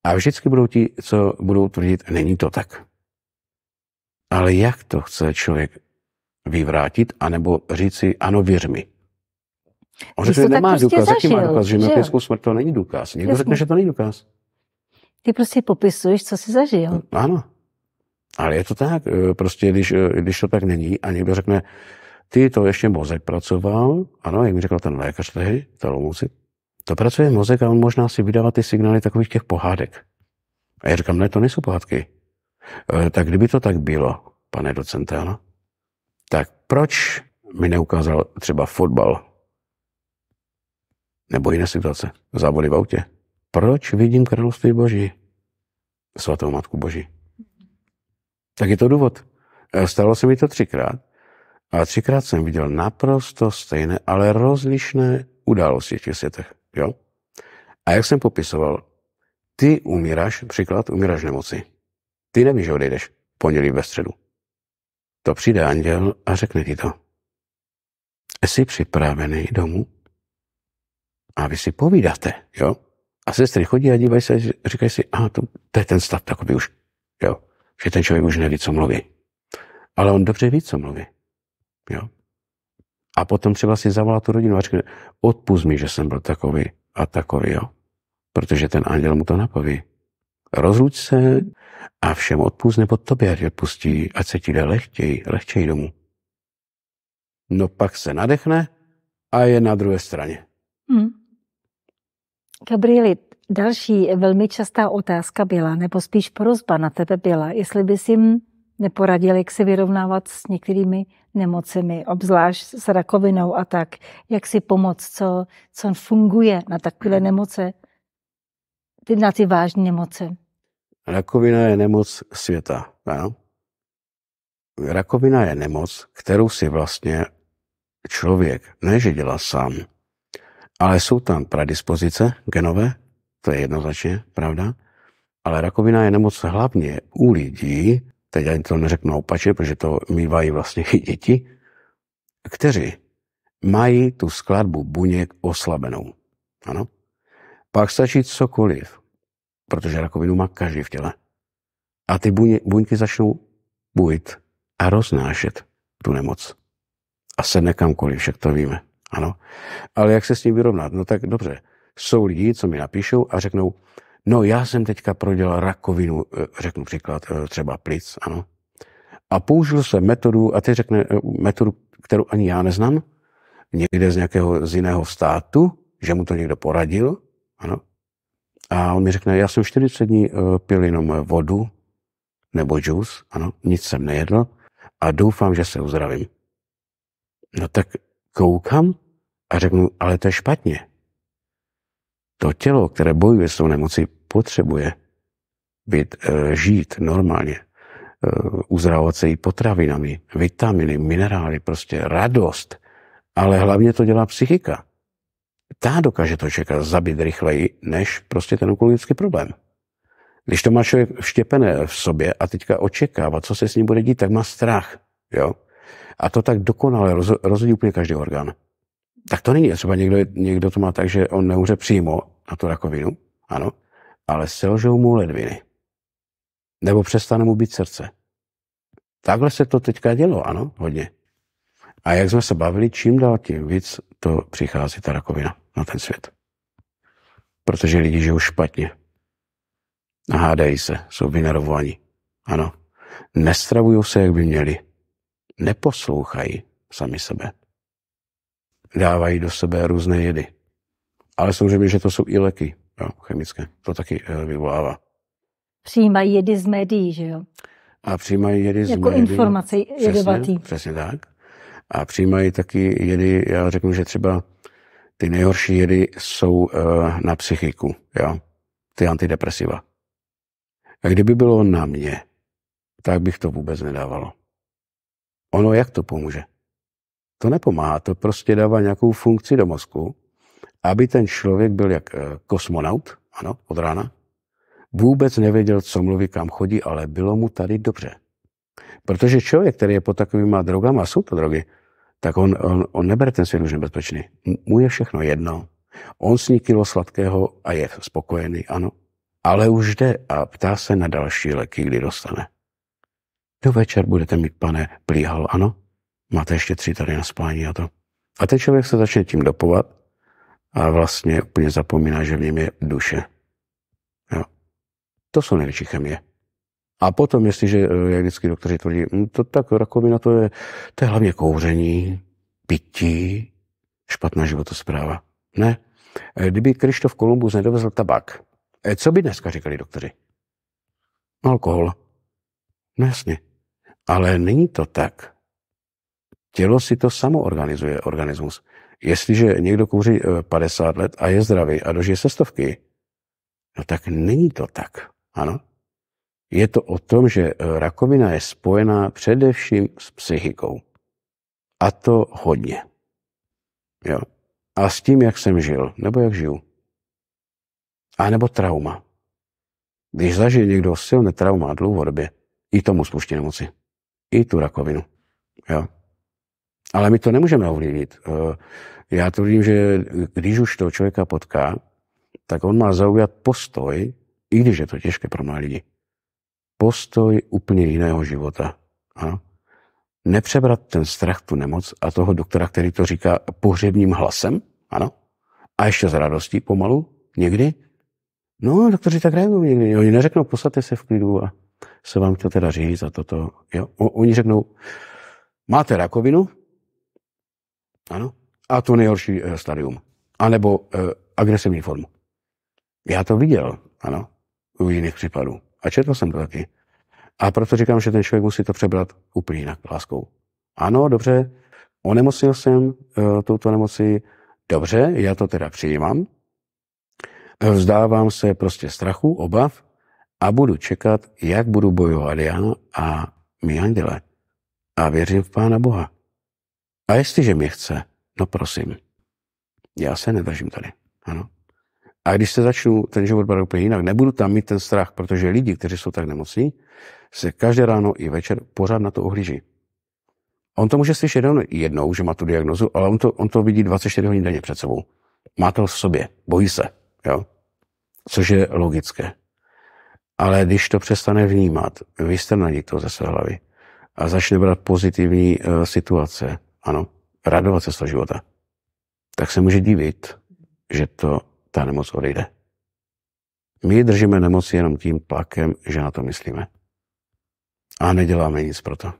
Speaker 2: a vždycky budou ti, co budou tvrdit, není to tak. Ale jak to chce člověk vyvrátit, anebo říci, ano, věř mi. On řekne, že nemá prostě důkaz. Zažil, Jaký má důkaz? Že měl smrt, to není důkaz. Někdo Jasně. řekne, že to není důkaz.
Speaker 1: Ty prostě popisuješ, co jsi zažil. No,
Speaker 2: ano. Ale je to tak, eh, prostě když, eh, když to tak není a někdo řekne, ty to ještě mozek pracoval, ano, jak mi řekl ten lékař tehdy, to to pracuje mozek a on možná si vydává ty signály takových těch pohádek. A já říkám, ne, to nejsou pohádky. E, tak kdyby to tak bylo, pane docente, ano, tak proč mi neukázal třeba fotbal nebo jiné situace. Závody v autě. Proč vidím království Boží? Svatou Matku Boží. Tak je to důvod. Eh, stalo se mi to třikrát. A třikrát jsem viděl naprosto stejné, ale rozlišné události v těch světech. Jo? A jak jsem popisoval, ty umíráš, příklad, umíráš nemoci. Ty nevíš, že odejdeš pondělí ve středu. To přijde anděl a řekne ti to. Jsi připravený domů? a vy si povídáte, jo? A sestry chodí a dívají se, říkají si, a to, to je ten stav takový už, jo? Že ten člověk už neví, co mluví. Ale on dobře ví, co mluví, jo? A potom třeba si zavolá tu rodinu a řekne, odpust mi, že jsem byl takový a takový, jo? Protože ten anděl mu to napoví. Rozluč se a všem odpust, nebo tobě ať odpustí, ať se ti jde lehtěji, lehčej domů. No pak se nadechne a je na druhé straně.
Speaker 3: Hmm.
Speaker 1: Gabrieli, další velmi častá otázka byla, nebo spíš prozba na tebe byla, jestli bys jim neporadil, jak se vyrovnávat s některými nemocemi, obzvlášť s rakovinou a tak, jak si pomoct, co, co funguje na takové hmm. nemoce, ty, na ty vážné nemoce.
Speaker 2: Rakovina je nemoc světa. Ne? Rakovina je nemoc, kterou si vlastně člověk ne, že dělá sám, ale jsou tam predispozice genové, to je jednoznačně pravda, ale rakovina je nemoc hlavně u lidí, teď ani to neřeknu opačně, protože to mývají vlastně i děti, kteří mají tu skladbu buněk oslabenou. Ano? Pak stačí cokoliv, protože rakovinu má každý v těle. A ty buň, buňky začnou bujit a roznášet tu nemoc. A sedne kamkoliv, však to víme. Ano. Ale jak se s tím vyrovnat? No tak dobře. Jsou lidi, co mi napíšou a řeknou, no já jsem teďka prodělal rakovinu, eh, řeknu příklad, eh, třeba plic, ano. A použil jsem metodu, a ty řekne eh, metodu, kterou ani já neznám, někde z nějakého z jiného státu, že mu to někdo poradil, ano. A on mi řekne, já jsem 40 dní pil jenom vodu nebo džus, ano, nic jsem nejedl a doufám, že se uzdravím. No tak koukám a řeknu, ale to je špatně. To tělo, které bojuje s tou nemocí, potřebuje být, eh, žít normálně, eh, uzdravovat se i potravinami, vitaminy, minerály, prostě radost. Ale hlavně to dělá psychika. Ta dokáže to čekat zabít rychleji, než prostě ten onkologický problém. Když to má člověk vštěpené v sobě a teďka očekává, co se s ním bude dít, tak má strach. Jo? A to tak dokonale rozhodí úplně každý orgán tak to není. Třeba někdo, někdo to má tak, že on neumře přímo na tu rakovinu, ano, ale selžou mu ledviny. Nebo přestane mu být srdce. Takhle se to teďka dělo, ano, hodně. A jak jsme se bavili, čím dál tím víc to přichází ta rakovina na ten svět. Protože lidi žijou špatně. A hádají se, jsou vynervovaní. Ano. Nestravují se, jak by měli. Neposlouchají sami sebe dávají do sebe různé jedy. Ale samozřejmě, že to jsou i léky jo, chemické. To taky eh, vyvolává.
Speaker 1: Přijímají jedy z médií, že jo?
Speaker 2: A přijímají jedy jako z médií. Jako informace
Speaker 1: jedovatý. Přesně tak.
Speaker 2: A přijímají taky jedy, já řeknu, že třeba ty nejhorší jedy jsou uh, na psychiku, jo? ty antidepresiva. A kdyby bylo na mě, tak bych to vůbec nedávalo. Ono jak to pomůže? To nepomáhá, to prostě dává nějakou funkci do mozku, aby ten člověk byl jak eh, kosmonaut, ano, od rána, vůbec nevěděl, co mluví, kam chodí, ale bylo mu tady dobře. Protože člověk, který je pod takovýma drogama, jsou to drogy, tak on, on, on nebere ten svět už nebezpečný. Mu je všechno jedno. On sní kilo sladkého a je spokojený, ano. Ale už jde a ptá se na další léky, kdy dostane. Do večer budete mít, pane, plíhal, ano? máte ještě tři tady na spání a to. A ten člověk se začne tím dopovat a vlastně úplně zapomíná, že v něm je duše. Jo. To jsou největší chemie. A potom, jestliže, eh, jak vždycky doktoři tvrdí, hm, to tak rakovina to je, to je hlavně kouření, pití, špatná životospráva. Ne. Eh, kdyby Krištof Kolumbus nedovezl tabak, eh, co by dneska říkali doktoři? Alkohol. No jasně. Ale není to tak, Tělo si to samo organizuje, organismus. Jestliže někdo kouří 50 eh, let a je zdravý a dožije se stovky, no tak není to tak. Ano? Je to o tom, že eh, rakovina je spojená především s psychikou. A to hodně. Jo? A s tím, jak jsem žil, nebo jak žiju. A nebo trauma. Když zažije někdo silné trauma dlouhodobě, i tomu spuští nemoci. I tu rakovinu. Jo? Ale my to nemůžeme ovlivnit. Eh, já to vidím, že když už toho člověka potká, tak on má zaujat postoj, i když je to těžké pro mé lidi, postoj úplně jiného života. A nepřebrat ten strach, tu nemoc a toho doktora, který to říká pohřebním hlasem, ano, a ještě s radostí pomalu, někdy. No, doktoři tak reagují někdy. Oni neřeknou, posadte se v klidu a se vám to teda říct a toto. Jo? O, oni řeknou, máte rakovinu, ano. A to nejhorší eh, stadium. A nebo eh, agresivní formu. Já to viděl, ano, u jiných případů. A četl jsem to taky. A proto říkám, že ten člověk musí to přebrat úplně jinak láskou. Ano, dobře, onemocnil jsem e, touto nemocí, dobře, já to teda přijímám, vzdávám se prostě strachu, obav a budu čekat, jak budu bojovat já a mý anděle. A věřím v Pána Boha. A jestliže mě chce, no prosím, já se nedržím tady. Ano. A když se začnu ten život brát úplně jinak, nebudu tam mít ten strach, protože lidi, kteří jsou tak nemocní, se každé ráno i večer pořád na to ohlíží. On to může slyšet jenom jednou, že má tu diagnozu, ale on to, on to vidí 24 hodin denně před sebou. Má to v sobě, bojí se, jo? což je logické. Ale když to přestane vnímat, vystrnadí to ze své hlavy a začne brát pozitivní uh, situace, ano, radovat se z toho života, tak se může divit, že to ta nemoc odejde. My držíme nemoc jenom tím plakem, že na to myslíme. A neděláme nic pro to.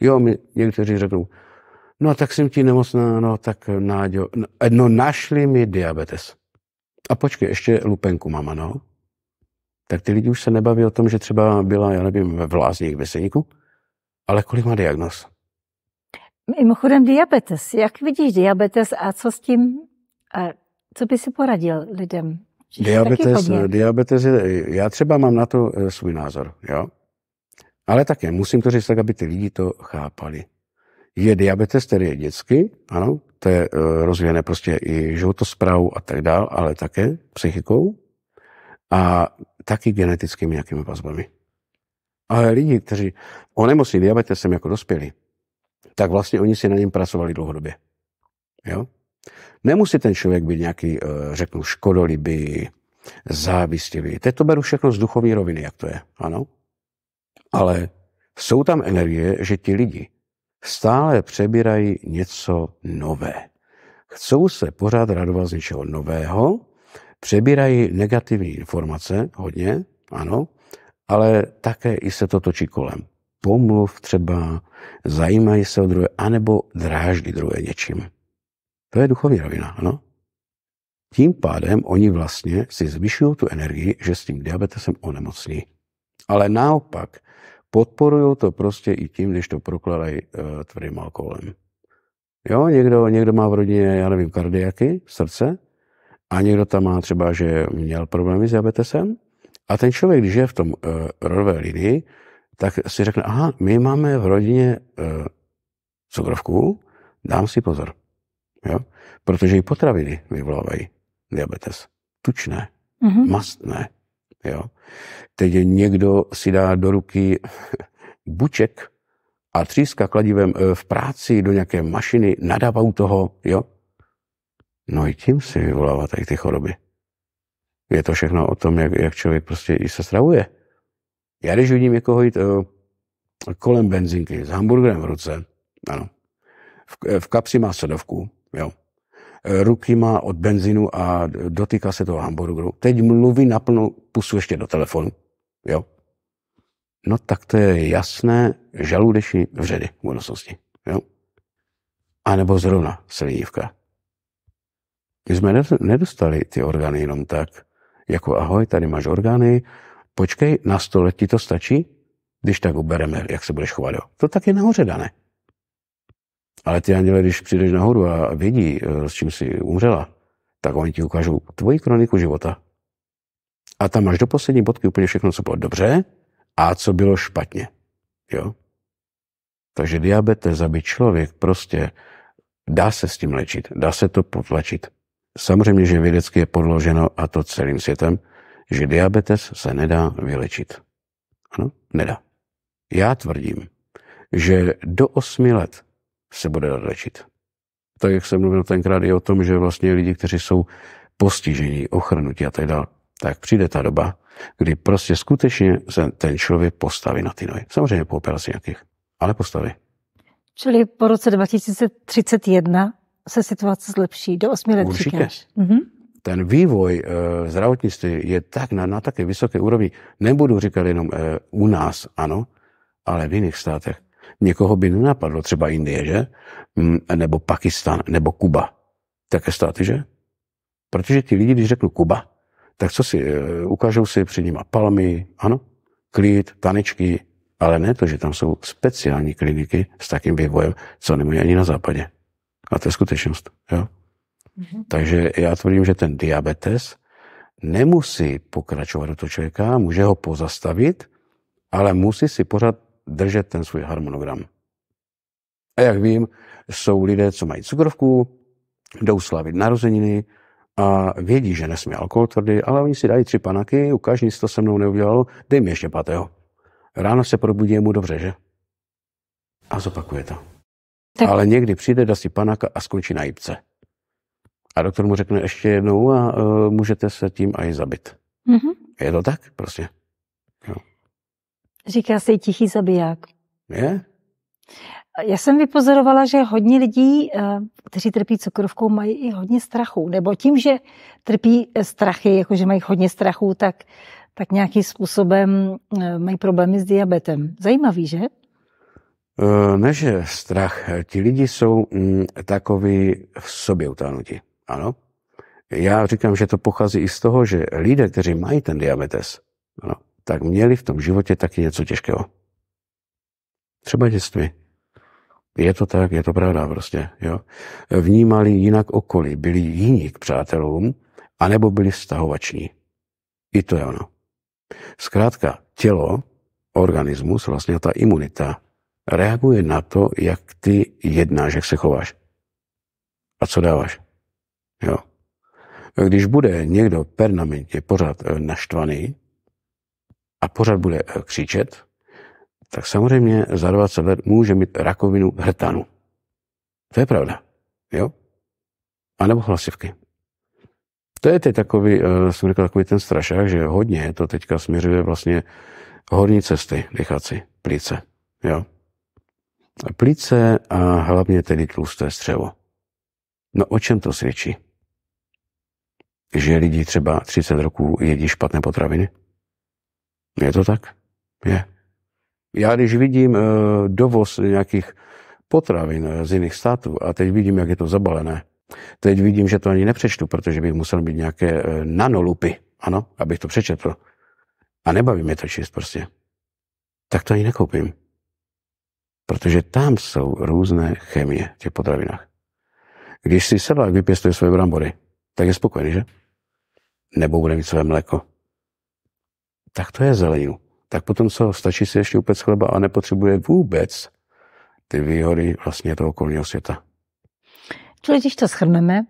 Speaker 2: Jo, my někteří řeknou, no tak jsem ti nemocná, no tak Náďo, no, no našli mi diabetes. A počkej, ještě lupenku mám, no. Tak ty lidi už se nebaví o tom, že třeba byla, já nevím, ve vlázních veseníku, ale kolik má diagnoz?
Speaker 1: Mimochodem diabetes. Jak vidíš diabetes a co s tím, a co by si poradil lidem? Diabetes,
Speaker 2: diabetes já třeba mám na to eh, svůj názor, jo. Ale také musím to říct tak, aby ty lidi to chápali. Je diabetes, který je dětský, ano, to je eh, rozvíjené prostě i životosprávou a tak dál, ale také psychikou a taky genetickými nějakými vazbami. Ale lidi, kteří onemocní diabetesem jako dospělí, tak vlastně oni si na něm pracovali dlouhodobě. Jo? Nemusí ten člověk být nějaký, eh, řeknu, škodolibý, závistivý. Teď to beru všechno z duchovní roviny, jak to je, ano. Ale jsou tam energie, že ti lidi stále přebírají něco nové. Chcou se pořád radovat z něčeho nového, přebírají negativní informace hodně, ano, ale také i se to točí kolem pomluv třeba, zajímají se o druhé, anebo dráždí druhé něčím. To je duchovní rovina, ano? Tím pádem oni vlastně si zvyšují tu energii, že s tím diabetesem onemocní. Ale naopak podporují to prostě i tím, když to prokladají e, tvrdým alkoholem. Jo, někdo, někdo má v rodině, já nevím, kardiaky, srdce, a někdo tam má třeba, že měl problémy s diabetesem. A ten člověk, když je v tom e, rodové linii, tak si řekne, aha, my máme v rodině e, cukrovku, dám si pozor. Jo? Protože i potraviny vyvolávají diabetes. Tučné, mm-hmm. mastné. Jo? Teď někdo si dá do ruky buček a tříska kladivem e, v práci do nějaké mašiny, nadává u toho, jo? No i tím si vyvolává tady ty choroby. Je to všechno o tom, jak, jak člověk prostě i se stravuje. Já když vidím někoho jít uh, kolem benzinky s hamburgerem v ruce, ano, v, eh, v kapsi má sodovku, jo, eh, ruky má od benzinu a dotýká se toho hamburgeru. Teď mluví naplno pusu ještě do telefonu, jo. No tak to je jasné žaludeční vředy v budoucnosti, jo. A nebo zrovna slinivka. My jsme nedostali ty orgány jenom tak, jako ahoj, tady máš orgány, Počkej, na sto let ti to stačí? Když tak ubereme, jak se budeš chovat. Jo. To tak je nahoře dané. Ale ty anděle, když přijdeš nahoru a vidí, eh, s čím jsi umřela, tak oni ti ukážou tvoji kroniku života. A tam máš do poslední bodky úplně všechno, co bylo dobře a co bylo špatně. Jo? Takže diabetes, aby člověk prostě dá se s tím léčit, dá se to potlačit. Samozřejmě, že vědecky je podloženo a to celým světem, že diabetes se nedá vylečit. Ano, nedá. Já tvrdím, že do osmi let se bude dát léčit. Tak, jak jsem mluvil tenkrát i o tom, že vlastně lidi, kteří jsou postižení, ochrnutí a tak dále, tak přijde ta doba, kdy prostě skutečně se ten člověk postaví na ty nohy. Samozřejmě po operaci nějakých, ale postaví.
Speaker 1: Čili po roce 2031 se situace zlepší. Do osmi let Určitě. Říkáš. Mm-hmm
Speaker 2: ten vývoj e, zdravotnictví je tak na, na také vysoké úrovni, nebudu říkat jenom e, u nás, ano, ale v jiných státech. Někoho by nenapadlo, třeba Indie, že? Mm, nebo Pakistan, nebo Kuba. Také státy, že? Protože ti lidi, když řeknu Kuba, tak co si, e, ukážou si před nimi palmy, ano, klid, tanečky, ale ne to, že tam jsou speciální kliniky s takým vývojem, co nemají ani na západě. A to je skutečnost. Jo? Mhm. Takže já tvrdím, že ten diabetes nemusí pokračovat do toho člověka, může ho pozastavit, ale musí si pořád držet ten svůj harmonogram. A jak vím, jsou lidé, co mají cukrovku, jdou slavit narozeniny a vědí, že nesmí alkohol tvrdý, ale oni si dají tři panaky, U každý to se mnou neudělalo, dej mi ještě patého. Ráno se probudí mu dobře, že? A zopakuje to. Tak. Ale někdy přijde, dá si panaka a skončí na jípce. A doktor mu řekne ještě jednou a uh, můžete se tím aj zabit. Mm-hmm. Je to tak prostě. Jo.
Speaker 1: Říká se i tichý zabiják. Je? Já jsem vypozorovala, že hodně lidí, e, kteří trpí cukrovkou, mají i hodně strachu. Nebo tím, že trpí e, strachy, jakože mají hodně strachu, tak, tak nějakým způsobem mají problémy s diabetem. Zajímavý, že?
Speaker 2: Ne, že strach. Ti lidi jsou mm, takový v sobě utánutí. Ano. Já říkám, že to pochází i z toho, že lidé, kteří mají ten diabetes, ano, tak měli v tom životě taky něco těžkého. Třeba dětství. Je to tak, je to pravda prostě. Jo. Vnímali jinak okolí, byli jiní k přátelům, anebo byli stahovační. I to je ono. Zkrátka, tělo, organismus, vlastně ta imunita, reaguje na to, jak ty jednáš, jak se chováš. A co dáváš? Jo. Když bude někdo permanentně pořád eh, naštvaný a pořád bude eh, křičet, tak samozřejmě za 20 let může mít rakovinu hrtanu. To je pravda. Jo? A nebo hlasivky. To je teď takový, eh, jsem řekl, takový ten strašák, že hodně to teďka směřuje vlastně horní cesty dechací, plíce. Jo? Plíce a hlavně tedy tlusté střevo. No o čem to svědčí? že lidi třeba 30 roků jedí špatné potraviny? Je to tak? Je. Já když vidím eh, dovoz nějakých potravin eh, z jiných států a teď vidím, jak je to zabalené, teď vidím, že to ani nepřečtu, protože bych musel být nějaké eh, nanolupy, ano, abych to přečetl. A nebaví mě to číst prostě. Tak to ani nekoupím. Protože tam jsou různé chemie v těch potravinách. Když si sedlák vypěstuje své brambory, tak je spokojený, že? nebo bude mít své mléko. Tak to je zeleninu. Tak potom co, stačí si ještě úplně chleba a nepotřebuje vůbec ty výhody vlastně toho okolního světa.
Speaker 1: Čili když to shrneme,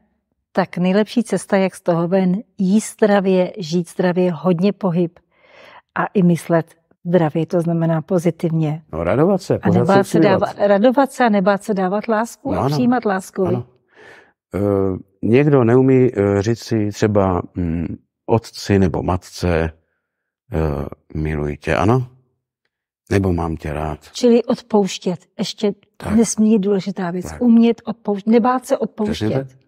Speaker 1: tak nejlepší cesta, jak z toho ven, jíst zdravě, žít zdravě, hodně pohyb a i myslet zdravě, to znamená pozitivně.
Speaker 2: No radovat se, a nebát se, dávat,
Speaker 1: radovat se a nebát se dávat lásku no, a přijímat lásku. Ano.
Speaker 2: Eh, někdo neumí eh, říct si třeba mm, otci nebo matce, eh, miluji tě, ano? Nebo mám tě rád.
Speaker 1: Čili odpouštět. Ještě tak. nesmí důležitá věc. Tak. Umět odpouštět, nebát se odpouštět.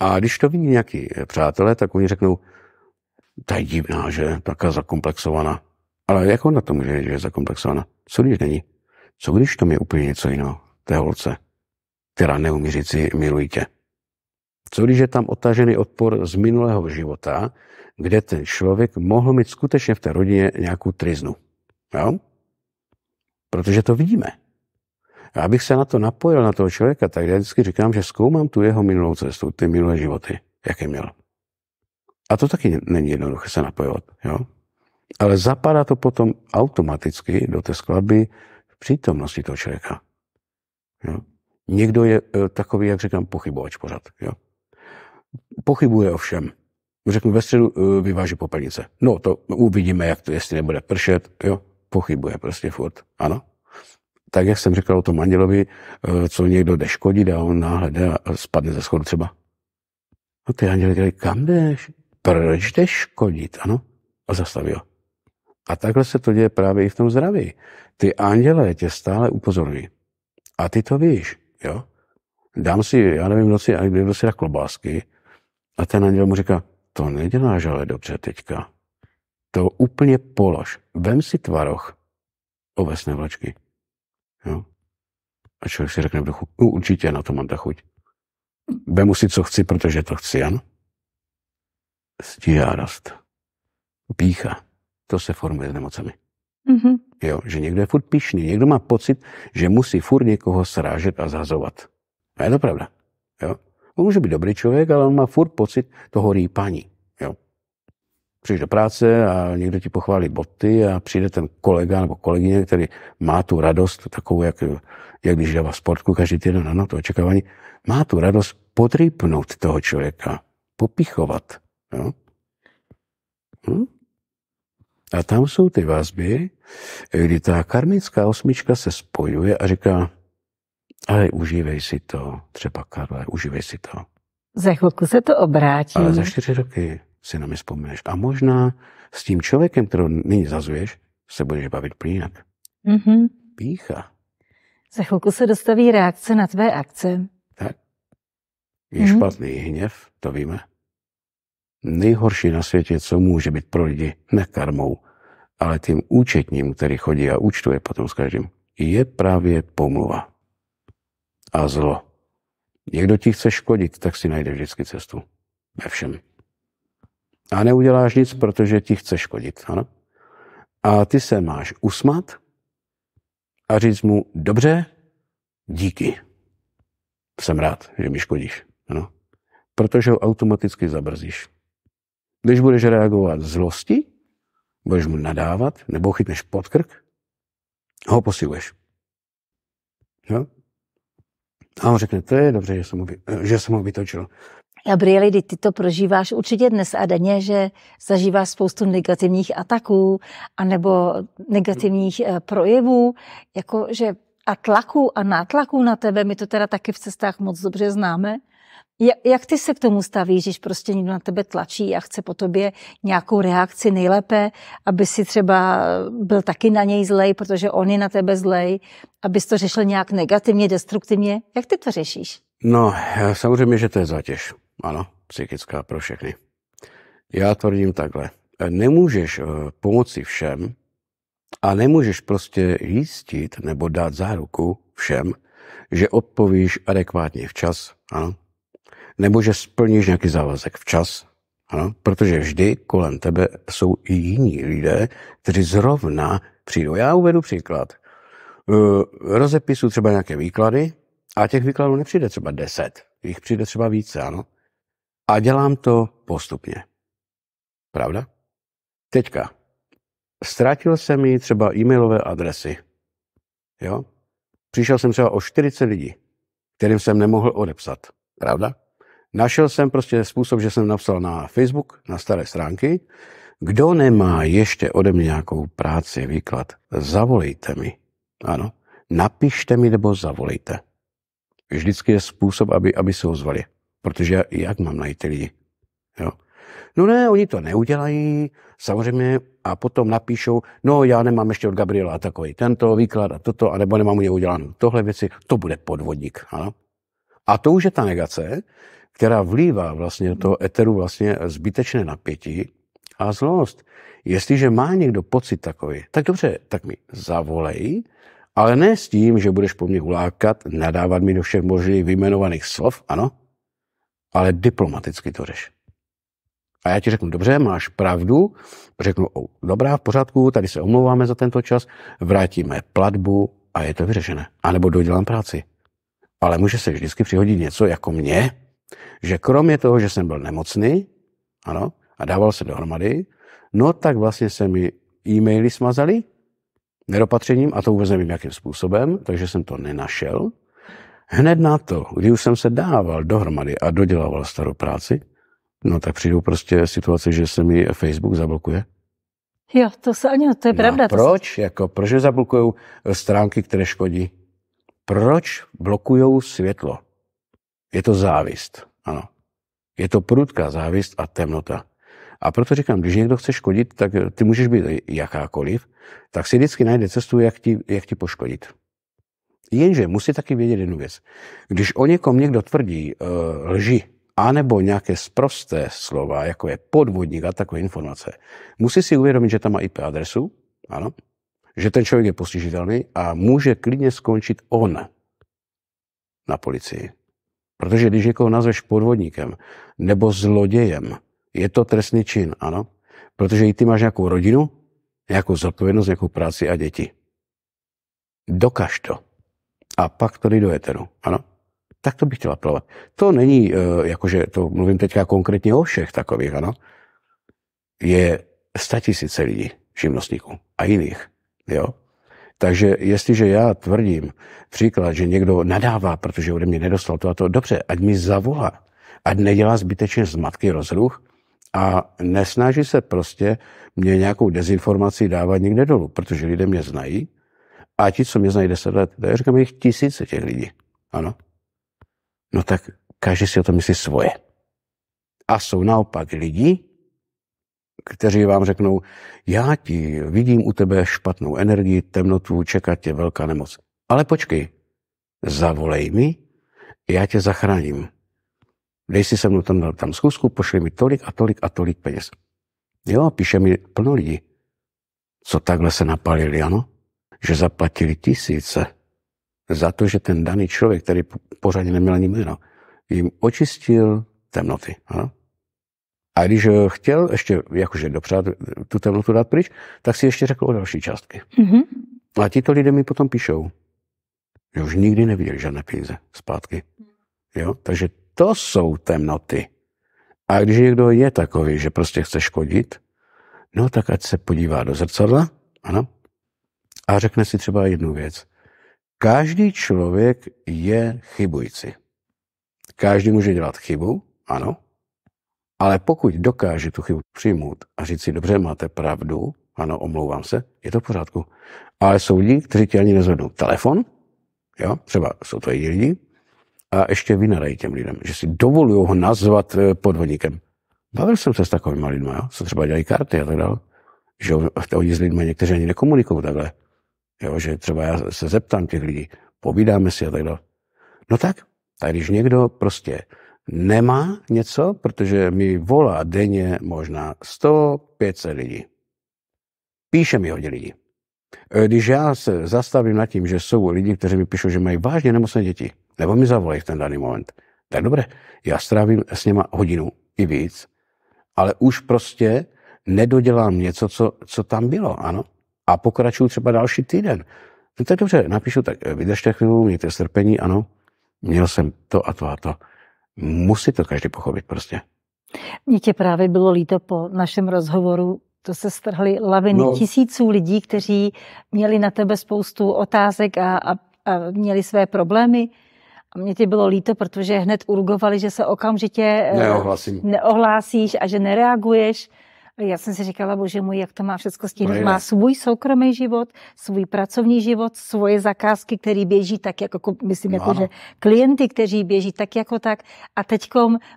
Speaker 2: A když to vidí nějaký přátelé, tak oni řeknou, ta je divná, že taká zakomplexovaná. Ale jak on na to může že je zakomplexovaná? Co když není? Co když to je úplně něco jiného, té holce, která neumí říct si miluji tě? Co když je tam otažený odpor z minulého života, kde ten člověk mohl mít skutečně v té rodině nějakou triznu? Jo? Protože to vidíme. A abych se na to napojil, na toho člověka, tak já vždycky říkám, že zkoumám tu jeho minulou cestu, ty minulé životy, jaké měl. A to taky není jednoduché se napojovat. Jo? Ale zapadá to potom automaticky do té skladby v přítomnosti toho člověka. Jo? Někdo je eh, takový, jak říkám, pochybovač pořád. Jo? Pochybuje ovšem. Řeknu, ve středu eh, vyváží popelnice. No, to uvidíme, jak to, jestli nebude pršet, jo. Pochybuje prostě furt, ano. Tak, jak jsem říkal o tom andělovi, eh, co někdo jde škodit a on náhle jde a spadne ze schodu třeba. No, ty anděli říkají, kam jdeš? Proč jdeš škodit, ano? A zastavil. A takhle se to děje právě i v tom zdraví. Ty anděle tě stále upozorní. A ty to víš, jo? Dám si, já nevím, v noci, a kdy si dá klobásky, a ten anděl mu říká, to neděláš ale dobře teďka. To úplně polož. Vem si tvaroh ovesné vlačky. Jo? A člověk si řekne v duchu, U, určitě na to mám ta chuť. Vemu si, co chci, protože to chci, ano? rast. Pícha. To se formuje s nemocemi. Mm-hmm. Jo, že někdo je furt pišný, někdo má pocit, že musí furt někoho srážet a zhazovat. A je to pravda. Jo? On no, může být dobrý člověk, ale on má furt pocit toho rýpaní. Jo. Přijdeš do práce a někdo ti pochválí boty a přijde ten kolega nebo kolegyně, který má tu radost, takovou, jak, jak když dává sportku každý týden, ano, to očekávání, má tu radost podrýpnout toho člověka, popichovat. Jo. Hm? A tam jsou ty vazby, kdy ta karmická osmička se spojuje a říká, ale užívej si to, třeba Karle, užívej si to.
Speaker 1: Za chvilku se to obrátí. Ale za
Speaker 2: čtyři roky si na mě vzpomeneš. A možná s tím člověkem, kterou nyní zazuješ, se budeš bavit plně jinak. Mm-hmm. Pícha.
Speaker 1: Za chvilku se dostaví reakce na tvé akce.
Speaker 2: Tak. Je mm-hmm. špatný hněv, to víme. Nejhorší na světě, co může být pro lidi, ne karmou, ale tím účetním, který chodí a účtuje potom s každým, je právě pomluva a zlo. Někdo ti chce škodit, tak si najde vždycky cestu. Ve všem. A neuděláš nic, protože ti chce škodit. Ano? A ty se máš usmat a říct mu, dobře, díky. Jsem rád, že mi škodíš. Ano? Protože ho automaticky zabrzíš. Když budeš reagovat zlosti, budeš mu nadávat, nebo chytneš pod krk, ho posiluješ. Jo? A on řekne, to je dobře, že jsem ho, že jsem vytočil.
Speaker 1: Gabrieli, ty, ty to prožíváš určitě dnes a denně, že zažíváš spoustu negativních ataků anebo negativních eh, projevů, jako že a tlaku a nátlaku na tebe, my to teda taky v cestách moc dobře známe. Jak, ty se k tomu stavíš, když prostě někdo na tebe tlačí a chce po tobě nějakou reakci nejlépe, aby si třeba byl taky na něj zlej, protože on je na tebe zlej, abys to řešil nějak negativně, destruktivně? Jak ty to řešíš?
Speaker 2: No, eh, samozřejmě, že to je zátěž. Ano, psychická pro všechny. Já tvrdím takhle. Eh, nemůžeš eh, pomoci všem a nemůžeš prostě jistit nebo dát záruku všem, že odpovíš adekvátně včas, ano, nebo že splníš nějaký závazek včas, ano? protože vždy kolem tebe jsou i jiní lidé, kteří zrovna přijdou. Já uvedu příklad. Eh, Rozepisu třeba nějaké výklady a těch výkladů nepřijde třeba deset, jich přijde třeba více, ano. A dělám to postupně. Pravda? Teďka. Ztratil jsem mi třeba e-mailové adresy. Jo? Přišel jsem třeba o 40 lidí, kterým jsem nemohl odepsat. Pravda? Našel jsem prostě způsob, že jsem napsal na Facebook, na staré stránky, kdo nemá ještě ode mě nějakou práci, výklad, zavolejte mi. Ano, napište mi nebo zavolejte. Vždycky je způsob, aby, aby se ozvali. Protože jak mám najít ty lidi? Jo. No ne, oni to neudělají, samozřejmě, a potom napíšou, no já nemám ještě od Gabriela a takový tento výklad a toto, anebo nemám u něj udělanou tohle věci, to bude podvodník. Ano? A to už je ta negace, která vlívá vlastně do toho eteru vlastně zbytečné napětí a zlost. Jestliže má někdo pocit takový, tak dobře, tak mi zavolej, ale ne s tím, že budeš po mně hulákat, nadávat mi do všech možných vyjmenovaných slov, ano, ale diplomaticky to řeš. A já ti řeknu, dobře, máš pravdu, řeknu, o, dobrá, v pořádku, tady se omlouváme za tento čas, vrátíme platbu a je to vyřešené. A nebo dodělám práci. Ale může se vždycky přihodit něco jako mě, že kromě toho, že jsem byl nemocný, ano, a dával se dohromady, no tak vlastně se mi e-maily smazaly nedopatřením, a to vůbec nevím, jakým způsobem, takže jsem to nenašel. Hned na to, když už jsem se dával dohromady a dodělával starou práci, no tak přijdou prostě situace, že se mi Facebook zablokuje.
Speaker 1: Jo, to se ani, to je no pravda. No, proč?
Speaker 2: To... Jako, proč zablokují stránky, které škodí? Proč blokují světlo? Je to závist, ano. Je to prudká závist a temnota. A proto říkám, když někdo chce škodit, tak eh, ty můžeš být jakákoliv, tak si vždycky najde cestu, jak ti, jak ti poškodit. Jenže musí taky vědět jednu věc. Když o někom někdo tvrdí uh, lži, anebo nějaké sprosté slova, jako je podvodník a takové informace, musí si uvědomit, že tam má IP adresu, ano, že ten člověk je postižitelný a může klidně skončit on na policii. Protože když někoho nazveš podvodníkem nebo zlodějem, je to trestný čin, ano? Protože i ty máš nějakou rodinu, nějakou zodpovědnost, nějakou práci a děti. Dokaž to. A pak to do eteru, ano? Tak to bych chtěl apelovat. To není, eh, jakože to mluvím teďka konkrétně o všech takových, ano? Je statisíce lidí, živnostníků a jiných, jo? Takže jestliže já tvrdím příklad, že někdo nadává, protože ode mě nedostal to a to, dobře, ať mi zavolá, ať nedělá zbytečně zmatky rozruch, a nesnaží se prostě mě nějakou dezinformaci dávat někde dolů, protože lidé mě znají a ti, co mě znají deset let, to je, říkám, jich tisíce těch lidí. Ano. No tak každý si o tom myslí svoje. A jsou naopak lidi, kteří vám řeknou, já ti vidím u tebe špatnou energii, temnotu, čeká tě velká nemoc. Ale počkej, zavolej mi, já tě zachráním. Dej si se mnou tam, tam zkusku, pošli mi tolik a tolik a tolik peněz. Jo, píše mi plno lidí, co takhle se napalili, ano? Že zaplatili tisíce za to, že ten daný člověk, který pořádně neměl ani jméno, jim očistil temnoty. Ano? A když eh, chtěl ještě jakože dopřát eh, tu temnotu dát pryč, tak si ještě řekl o další částky. Mm-hmm. A tito lidé mi potom píšou, že už nikdy neviděli žádné peníze zpátky. Jo? Takže to jsou temnoty. A když někdo je takový, že prostě chce škodit, no tak ať se podívá do zrcadla, ano, a řekne si třeba jednu věc. Každý člověk je chybující. Každý může dělat chybu, ano, ale pokud dokáže tu chybu přijmout a říct si, dobře, máte pravdu, ano, omlouvám se, je to v pořádku. Ale jsou lidi, kteří ti ani nezvednou telefon, jo, třeba jsou to i lidi, a ještě vynadají těm lidem, že si dovolují ho nazvat eh, podvodníkem. Bavil jsem se s takovými lidmi, jo, co třeba dělají karty a tak dále, že oni s lidmi někteří ani nekomunikují takhle. Jo, že třeba já se zeptám těch lidí, povídáme si a tak dále. No tak, tak když někdo prostě nemá něco, protože mi volá denně možná 100, 500 lidí. Píše mi hodně lidí. E, když já se zastavím nad tím, že jsou lidi, kteří mi píšou, že mají vážně nemocné děti, nebo mi zavolají v ten daný moment, tak dobře, já strávím s něma hodinu i víc, ale už prostě nedodělám něco, co, co tam bylo, ano. A pokračuju třeba další týden. No tak dobře, napíšu, tak e, vydržte chvíli, mějte strpení, ano, měl jsem to a to a to musí to každý pochopit prostě.
Speaker 1: Mně tě právě bylo líto po našem rozhovoru, to se strhly laviny no. tisíců lidí, kteří měli na tebe spoustu otázek a, a, a měli své problémy. A mě ti bylo líto, protože hned urgovali, že se okamžitě eh, neohlásím. neohlásíš a že nereaguješ. Já jsem si říkala, bože můj, jak to má všechno stíhat. No má svůj soukromý život, svůj pracovní život, svoje zakázky, které běží tak jako, jako myslím, no, jako, že klienty, kteří běží tak jako tak. A teď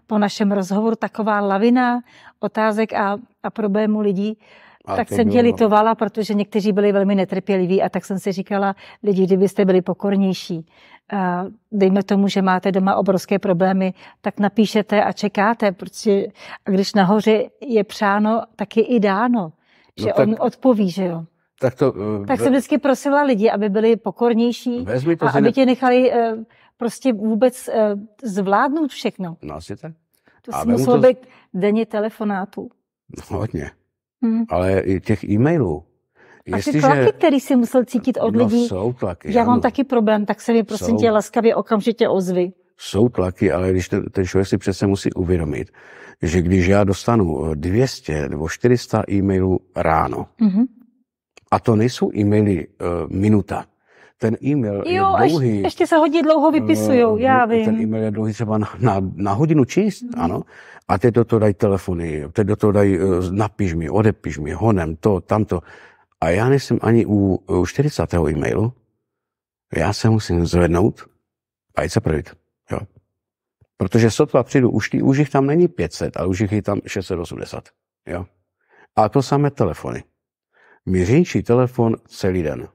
Speaker 1: po našem rozhovoru taková lavina otázek a, a problémů lidí, a tak jsem tě no. litovala, protože někteří byli velmi netrpěliví a tak jsem si říkala, lidi, kdybyste byli pokornější, dejme tomu, že máte doma obrovské problémy, tak napíšete a čekáte, protože když nahoře je přáno, tak je i dáno, no že no tak, on odpoví, že jo.
Speaker 2: Tak, to, eh, tak jsem
Speaker 1: vždycky prosila lidi, aby byli pokornější a aby ne... tě nechali eh, prostě vůbec eh, zvládnout všechno.
Speaker 2: No asi tak. To si muselo to... být
Speaker 1: denně telefonátů. No, hodně. Hmm.
Speaker 2: Ale i těch e-mailů. A ty tlaky,
Speaker 1: který si musel cítit od no, lidí. jsou
Speaker 2: tlaky. Já ano. mám
Speaker 1: taky problém, tak se mi prosím jsou. tě laskavě okamžitě ozvy.
Speaker 2: Jsou tlaky, ale když ten, ten člověk si přece musí uvědomit, že když já dostanu 200 eh, nebo 400 e-mailů ráno, mm-hmm. a to nejsou e-maily uh, minuta, ten e-mail jo, je dlouhý. Jo, ještě
Speaker 1: se hodně dlouho vypisujou, eh, já vím. Ten
Speaker 2: e-mail je dlouhý třeba na, na, na hodinu číst, mm. ano. A teď do toho dají telefony, teď do toho dají eh, napiš mi, odepiš mi, honem, to, tamto. A já nejsem ani u, u 40. e-mailu. Já se musím zvednout a jít se projít. Jo. Protože sotva přijdu, už, tý, už jich tam není 500, ale už jich je tam 680. Jo. A to samé telefony. Mi řinčí telefon celý den.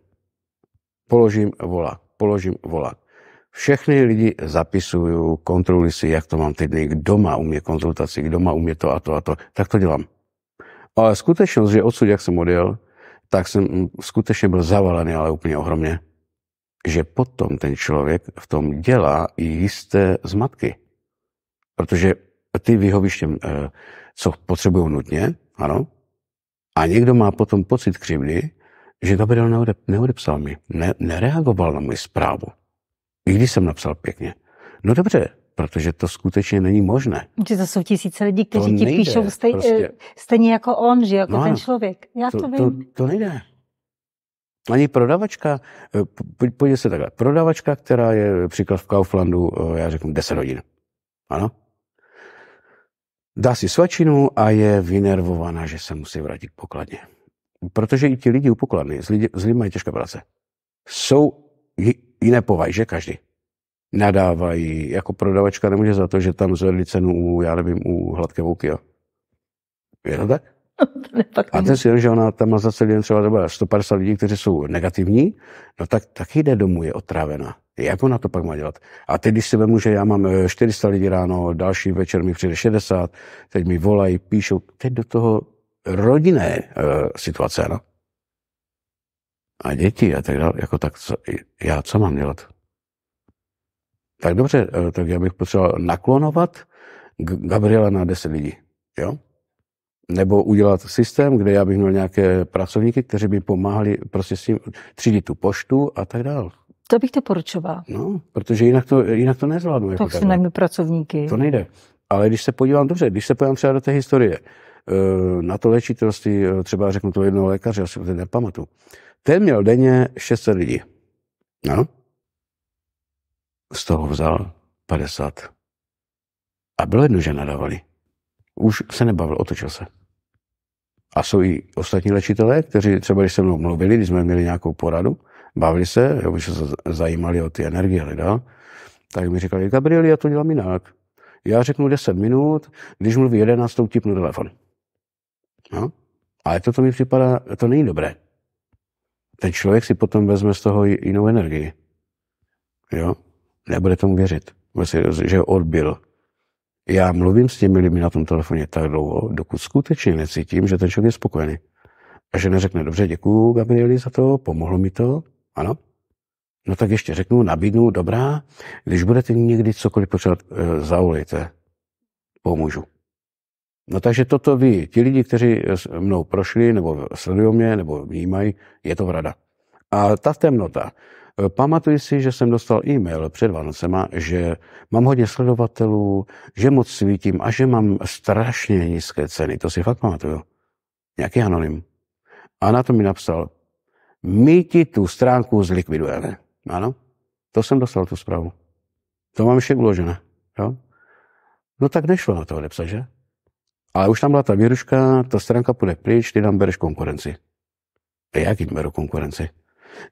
Speaker 2: Položím volák, položím volák. Všechny lidi zapisuju, kontroluji si, jak to mám ty dny, kdo má u mě konzultaci, kdo má u mě to a to a to. Tak to dělám. Ale skutečnost, že odsud, jak jsem odjel, tak jsem mm, skutečně byl zavalený, ale úplně ohromně. Že potom ten člověk v tom dělá i jisté zmatky. Protože ty vyhovíš těm, eh, co potřebují nutně, ano, a někdo má potom pocit křivdy, že Gabriel neodep, neodepsal mi, ne, nereagoval na moji zprávu. I když jsem napsal pěkně. No dobře, protože to skutečně není možné.
Speaker 1: Že to jsou tisíce lidí, kteří to ti nejde, píšou stej, prostě. Eh, stejně jako on, že jako no, ten člověk. Já to, to vím. To,
Speaker 2: to nejde. Ani prodavačka, eh, pojďte se takhle, prodavačka, která je příklad v Kauflandu, eh, já řeknu 10 hodin. Ano? Dá si svačinu a je vynervovaná, že se musí vrátit k pokladně protože i ti lidi u pokladny, s, lidi, s lidmi mají těžké práce, jsou jiné povahy, že každý. Nadávají, jako prodavačka nemůže za to, že tam zvedli cenu u, já nevím, u hladké vůky, jo. Je to tak? a ten si že ona tam má za celý den třeba 150 lidí, kteří jsou negativní, no tak taky jde domů, je otravena. Jak ona to pak má dělat? A teď, když si vemu, že já mám 400 eh, lidí ráno, další večer mi přijde 60, teď mi volají, píšou, teď do toho rodinné e, situace, no. A děti a tak dále, jako tak, co, já co mám dělat? Tak dobře, e, tak já bych potřeboval naklonovat Gabriela na 10 lidí, jo? Nebo udělat systém, kde já bych měl nějaké pracovníky, kteří by pomáhali prostě s tím třídit tu poštu a tak dále.
Speaker 1: To bych doporučoval. No,
Speaker 2: protože jinak to, jinak to nezvládnu. To jako si
Speaker 1: najmu pracovníky.
Speaker 2: To nejde. Ale když se podívám, dobře, když se podívám třeba do té historie, E, na to léčitelství, e, třeba řeknu to jednoho lékaře, já si to nepamatuju, ten měl denně 600 lidí. No. Z toho vzal 50. A bylo jedno, že nadávali. Už se nebavil, otočil se. A jsou i ostatní léčitelé, kteří třeba, když se mnou mluvili, když jsme měli nějakou poradu, bavili se, jo, se zajímali o ty energie, ale dál, tak mi říkali, Gabriel, já to dělám jinak. Já řeknu 10 minut, když mluví 11, to tipnu telefon. No? Ale toto mi připadá, to není dobré. Ten člověk si potom vezme z toho jinou energii. Jo? Nebude tomu věřit, že odbil. Já mluvím s těmi lidmi na tom telefoně tak dlouho, dokud skutečně necítím, že ten člověk je spokojený. A že neřekne, dobře, děkuji Gabrieli za to, pomohlo mi to, ano. No tak ještě řeknu, nabídnu, dobrá, když budete někdy cokoliv potřebovat, eh, zaulejte, pomůžu. No takže toto ví. Ti lidi, kteří mnou prošli, nebo sledují mě, nebo vnímají, je to vrada. A ta temnota. Pamatuji si, že jsem dostal e-mail před Vánocema, že mám hodně sledovatelů, že moc svítím a že mám strašně nízké ceny. To si fakt pamatuju. Nějaký anonym. A na to mi napsal, my ti tu stránku zlikvidujeme. Ano, to jsem dostal tu zprávu. To mám ještě uložené. Jo? No tak nešlo na to odepsat, že? Ale už tam byla ta výruška, ta stránka půjde pryč, ty nám bereš konkurenci. A jak jim beru konkurenci?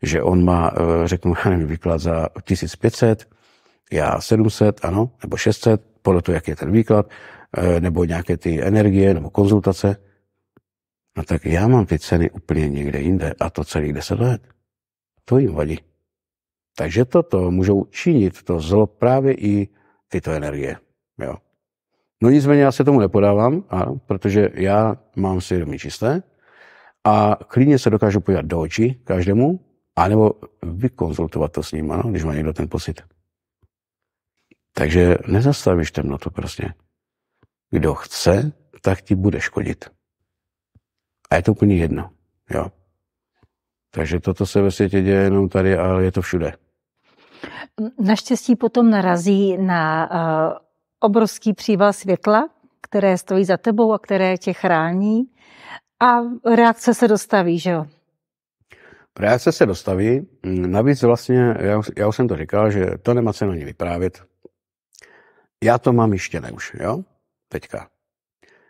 Speaker 2: Že on má, eh, řeknu, já nevím, výklad za 1500, já 700, ano, nebo 600, podle toho, jak je ten výklad, eh, nebo nějaké ty energie, nebo konzultace. No tak já mám ty ceny úplně někde jinde a to celých 10 let. To jim vadí. Takže toto můžou činit, to zlo právě i tyto energie. Jo. No nicméně já se tomu nepodávám, a, protože já mám svědomí čisté a klidně se dokážu podívat do očí každému, anebo vykonzultovat to s ním, ano, když má někdo ten pocit. Takže nezastavíš temnotu prostě. Kdo chce, tak ti bude škodit. A je to úplně jedno. Jo. Takže toto se ve světě děje jenom tady, ale je to všude.
Speaker 1: Naštěstí potom narazí na uh obrovský příval světla, které stojí za tebou a které tě chrání a reakce se dostaví, že jo?
Speaker 2: Reakce se dostaví, navíc vlastně, já, už, já už jsem to říkal, že to nemá cenu ani vyprávět. Já to mám jištěné už, jo? Teďka.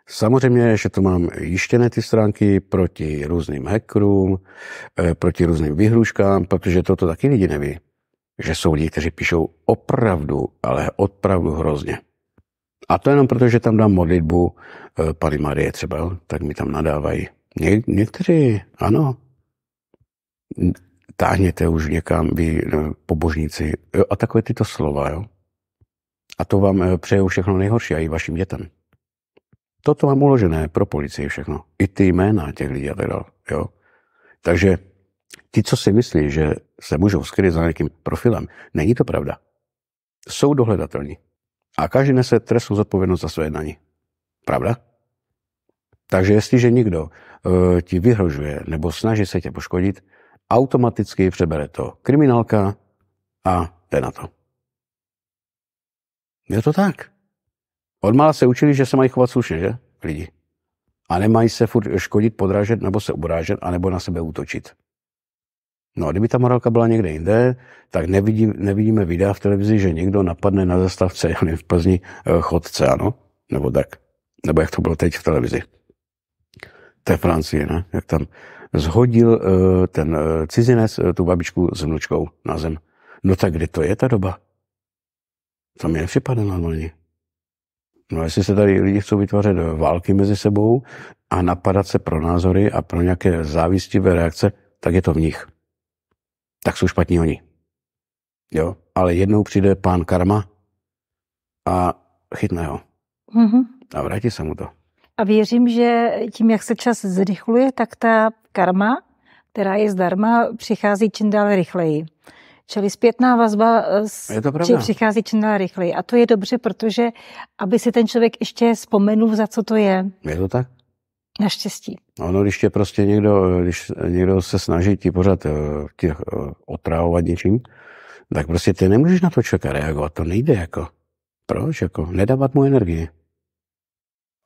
Speaker 2: Samozřejmě, že to mám jištěné ty stránky proti různým hackerům, eh, proti různým vyhruškám, protože toto taky lidi neví, že jsou lidi, kteří píšou opravdu, ale opravdu hrozně. A to jenom proto, že tam dám modlitbu eh, Pany Marie třeba, tak mi tam nadávají. Ně, někteří, ano, táhněte už někam, vy eh, pobožníci. Jo, a takové tyto slova, jo. A to vám eh, přeju všechno nejhorší a i vašim dětem. Toto mám uložené pro policii všechno. I ty jména těch lidí a jo. Takže ti, co si myslí, že se můžou skryt za nějakým profilem, není to pravda. Jsou dohledatelní a každý nese trestnou zodpovědnost za své jednání. Pravda? Takže jestliže někdo e, ti vyhrožuje nebo snaží se tě poškodit, automaticky přebere to kriminálka a jde na to. Je to tak. mala se učili, že se mají chovat slušně, že? Lidi. A nemají se furt škodit, podrážet nebo se urážet, anebo na sebe útočit. No a kdyby ta morálka byla někde jinde, tak nevidí, nevidíme videa v televizi, že někdo napadne na zastavce, já nevím, v Plzni eh, chodce, ano? Nebo tak. Nebo jak to bylo teď v televizi. To je Francie, ne? Jak tam zhodil eh, ten eh, cizinec tu babičku s vnučkou na zem. No tak kde to je ta doba? To mi nepřipadne normálně. No jestli se tady lidi chcou vytvářet války mezi sebou a napadat se pro názory a pro nějaké závistivé reakce, tak je to v nich tak jsou špatní oni. Jo, ale jednou přijde pán karma a chytne ho. Mm-hmm. A vrátí se mu to.
Speaker 1: A věřím, že tím, jak se čas zrychluje, tak ta karma, která je zdarma, přichází čím dál rychleji. Čili zpětná vazba eh, je to či přichází čím dál rychleji. A to je dobře, protože aby si ten člověk ještě vzpomenul, za co to je. Je to tak? Naštěstí.
Speaker 2: Ono, když tě prostě někdo, když někdo se snaží ti pořád eh, tě eh, otrávovat něčím, tak prostě ty nemůžeš na to čekat, reagovat, to nejde jako. Proč? Jako nedávat mu energii.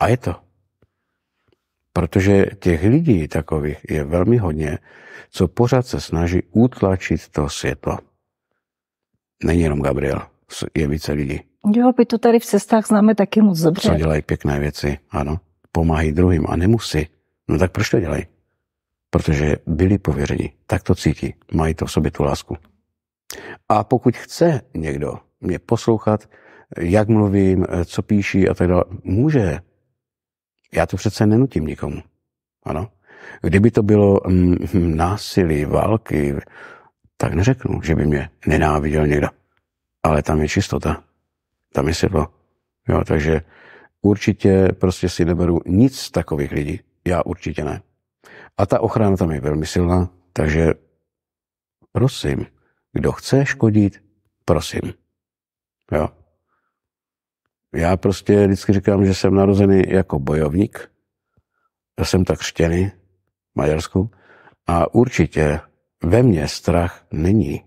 Speaker 2: A je to. Protože těch lidí takových je velmi hodně, co pořád se snaží utlačit to světlo. Není jenom Gabriel, je více lidí.
Speaker 1: Jo, by to tady v cestách známe taky moc dobře. Co
Speaker 2: dělají pěkné věci, ano pomáhají druhým a nemusí, no tak proč to dělají? Protože byli pověřeni, tak to cítí, mají to v sobě tu lásku. A pokud chce někdo mě poslouchat, jak mluvím, eh, co píší a tak dále, může. Já to přece nenutím nikomu. Ano? Kdyby to bylo mm, hm, násilí, války, tak neřeknu, že by mě nenáviděl někdo. Ale tam je čistota, tam je světlo. Jo, takže určitě prostě si neberu nic z takových lidí. Já určitě ne. A ta ochrana tam je velmi silná, takže prosím, kdo chce škodit, prosím. Jo. Já prostě vždycky říkám, že jsem narozený jako bojovník. Já jsem tak štěný v Maďarsku. A určitě ve mně strach není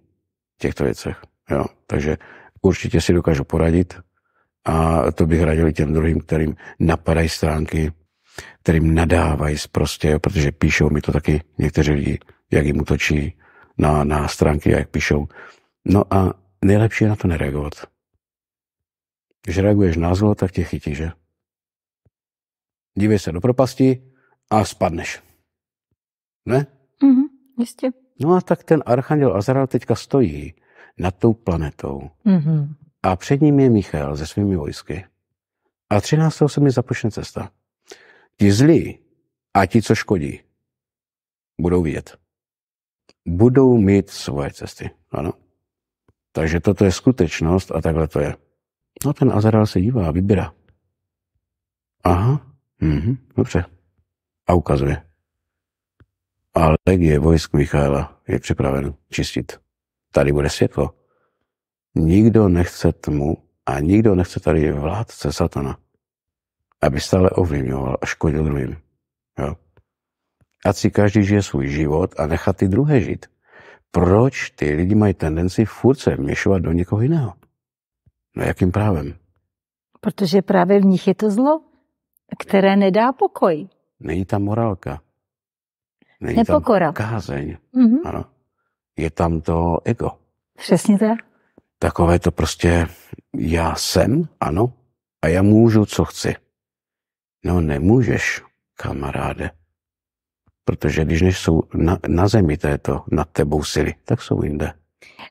Speaker 2: v těchto věcech. Jo. Takže určitě si dokážu poradit, a to bych radil těm druhým, kterým napadají stránky, kterým nadávají prostě, protože píšou mi to taky někteří lidi, jak jim utočí na, na stránky, jak píšou. No a nejlepší je na to nereagovat. Když reaguješ na zlo, tak tě chytí, že? Dívej se do propasti a spadneš. Ne?
Speaker 3: Mhm, jistě.
Speaker 2: No a tak ten archanděl Azrael teďka stojí nad tou planetou. Mm-hmm a před ním je Michal se svými vojsky. A 13. se mi započne cesta. Ti zlí a ti, co škodí, budou vidět. Budou mít svoje cesty. Ano. Takže toto je skutečnost a takhle to je. No ten Azaral se dívá, vybírá. Aha, mhm, dobře. A ukazuje. A legie vojsk Michaela je připraven čistit. Tady bude světlo. Nikdo nechce tmu a nikdo nechce tady vládce satana, aby stále ovlivňoval a škodil druhým. Jo? Ať si každý žije svůj život a nechat ty druhé žít. Proč ty lidi mají tendenci furt se měšovat do někoho jiného? No jakým právem?
Speaker 1: Protože právě v nich je to zlo, které nedá pokoj.
Speaker 2: Není tam morálka. Není Nepokora. tam kázeň. Mm-hmm. Ano. Je tam to ego.
Speaker 1: Přesně tak.
Speaker 2: Takové to prostě já jsem, ano, a já můžu, co chci. No nemůžeš, kamaráde. Protože když nejsou na, na zemi této nad tebou sily, tak jsou jinde.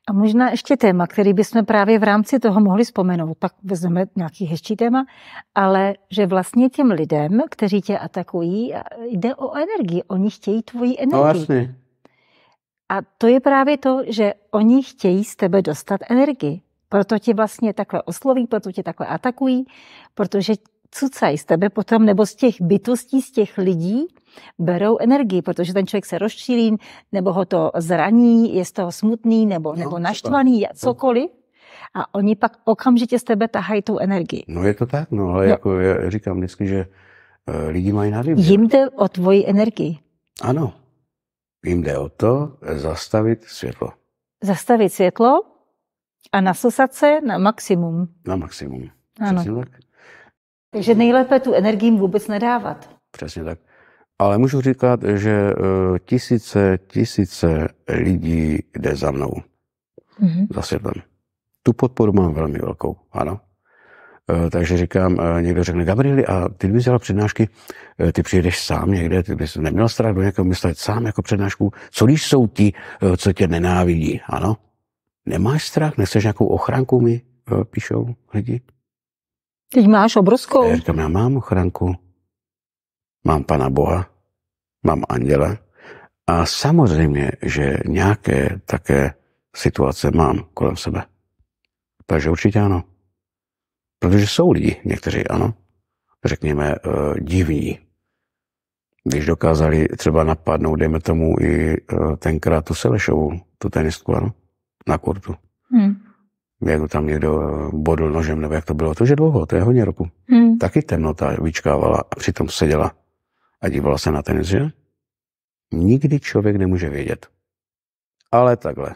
Speaker 1: A možná ještě téma, který bychom právě v rámci toho mohli vzpomenout, pak vezmeme nějaký hezčí téma, ale že vlastně těm lidem, kteří tě atakují, jde o energii, oni chtějí tvoji no, energii. No jasně, a to je právě to, že oni chtějí z tebe dostat energii. Proto ti vlastně takhle osloví, proto tě takhle atakují, protože cucají z tebe potom, nebo z těch bytostí, z těch lidí berou energii, protože ten člověk se rozčílí, nebo ho to zraní, je z toho smutný, nebo, no, nebo naštvaný, to. cokoliv. A oni pak okamžitě z tebe tahají tu energii.
Speaker 2: No je to tak, no ale no. jako já říkám vždycky, že eh, lidi mají na výběr. Jim
Speaker 1: jde o tvoji energii.
Speaker 2: Ano. Jim jde o to zastavit světlo.
Speaker 1: Zastavit světlo a nasosat se na maximum.
Speaker 2: Na maximum.
Speaker 1: Ano. Přesně tak. Takže nejlépe tu energii vůbec nedávat.
Speaker 2: Přesně tak. Ale můžu říkat, že e, tisíce, tisíce lidí jde za mnou. Mm-hmm. Za světlem. Tu podporu mám velmi velkou, ano. Eh, takže říkám, eh, někdo řekne, Gabrieli, a ty bys dělal přednášky, eh, ty přijedeš sám někde, ty bys neměl strach do nějakého myslet sám jako přednášku. Co když jsou ti, co tě nenávidí? Ano? Nemáš strach? Nechceš nějakou ochranku mi? Píšou lidi.
Speaker 1: Teď máš obrovskou. Já
Speaker 2: říkám, já mám ochranku. Mám pana Boha, mám anděla. A samozřejmě, že nějaké také situace mám kolem sebe. Takže určitě ano. Protože jsou lidi, někteří ano, řekněme, eh, divní. Když dokázali třeba napadnout, dejme tomu, i eh, tenkrát tu Selešovu, tu tenistku, ano, na kurtu. Hmm. Jak tam někdo eh, bodl nožem, nebo jak to bylo, to je dlouho, to je hodně roku. Hmm. Taky temnota vyčkávala a přitom seděla a dívala se na tenis, že? Nikdy člověk nemůže vědět. Ale takhle.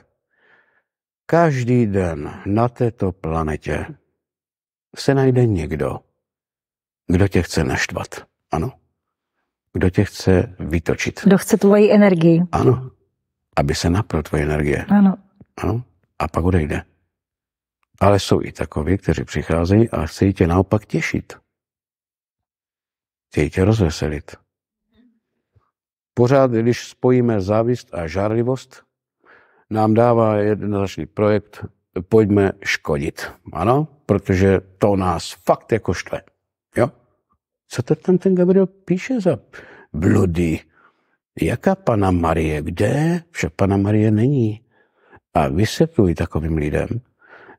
Speaker 2: Každý den na této planetě se najde někdo, kdo tě chce naštvat. Ano. Kdo tě chce vytočit.
Speaker 1: Kdo chce tvoji energii.
Speaker 2: Ano. Aby se napil tvoje energie. Ano. Ano. A pak odejde. Ale jsou i takoví, kteří přicházejí a chtějí tě naopak těšit. Chtějí tě rozveselit. Pořád, když spojíme závist a žárlivost, nám dává jednoznačný projekt pojďme škodit. Ano, protože to nás fakt jako šle. Jo? Co to tam ten Gabriel píše za bludy? Jaká pana Marie? Kde? Však pana Marie není. A vysvětluji takovým lidem,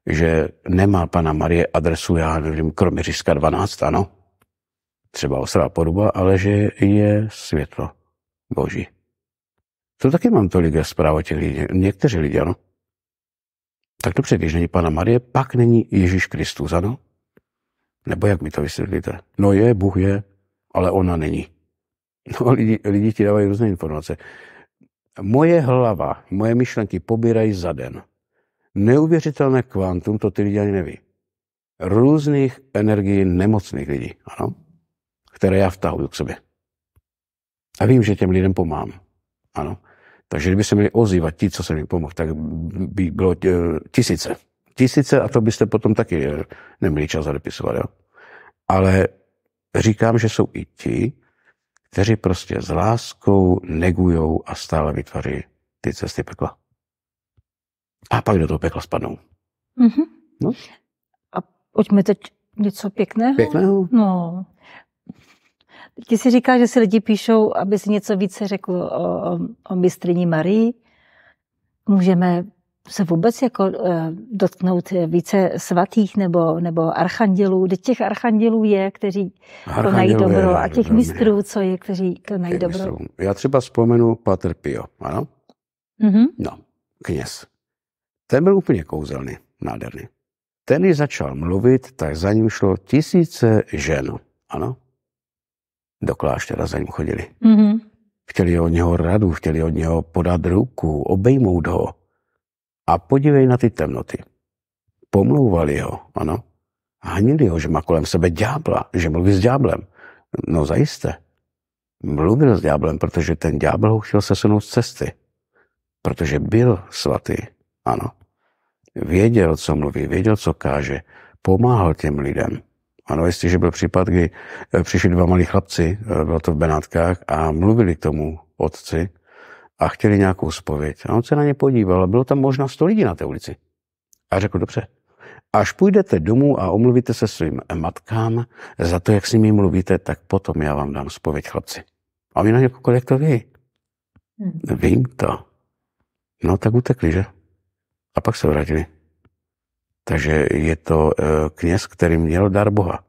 Speaker 2: že nemá pana Marie adresu, já nevím, Říska 12, ano, třeba ostrá poruba, ale že je světlo boží. To taky mám tolik zpráv o těch lidí, někteří lidé, ano. Tak dobře když není Pana Marie, pak není Ježíš Kristus, ano? Nebo jak mi to vysvětlíte? No je, Bůh je, ale ona není. No lidi, lidi ti dávají různé informace. Moje hlava, moje myšlenky pobírají za den. Neuvěřitelné kvantum, to ty lidi ani neví. Různých energií nemocných lidí, ano? Které já vtahuju k sobě. A vím, že těm lidem pomám. Ano. Takže kdyby se měli ozývat ti, co se mi pomohl, tak by bylo eh, tisíce. Tisíce a to byste potom taky eh, neměli čas zadepisovat. Jo? Ale říkám, že jsou i ti, kteří prostě s láskou negujou a stále vytvoří ty cesty pekla. A pak do toho pekla spadnou.
Speaker 1: Mm-hmm. No? A pojďme teď něco pěkného. Pěkného? No. Ty si říká, že si lidi píšou, aby si něco více řekl o, o, o mistrní Marii. Můžeme se vůbec jako e, dotknout více svatých nebo, nebo archandělů. kde těch archandělů je, kteří konají dobro a těch mistrů, co je, kteří konají
Speaker 2: dobro. Já třeba vzpomenu Pater Pio, ano? Mm-hmm. No, kněz. Ten byl úplně kouzelný, nádherný. Ten, když začal mluvit, tak za ním šlo tisíce žen, ano? do kláštera za ním chodili. Mm-hmm. Chtěli od něho radu, chtěli od něho podat ruku, obejmout ho. A podívej na ty temnoty. Pomlouvali ho, ano. Hanili ho, že má kolem sebe ďábla, že mluví s ďáblem. No zajisté. Mluvil s ďáblem, protože ten ďábel ho chtěl sesunout z cesty. Protože byl svatý, ano. Věděl, co mluví, věděl, co káže. Pomáhal těm lidem. Ano, jestliže byl případ, kdy eh, přišli dva malí chlapci, eh, bylo to v Benátkách, a mluvili k tomu otci a chtěli nějakou spověď. A on se na ně podíval bylo tam možná sto lidí na té ulici. A řekl, dobře, až půjdete domů a omluvíte se svým matkám za to, jak s nimi mluvíte, tak potom já vám dám spověď, chlapci. A oni na ně koukali, jak to ví. Hmm. Vím to. No tak utekli, že? A pak se vrátili. Takže je to eh, kněz, který měl dar Boha.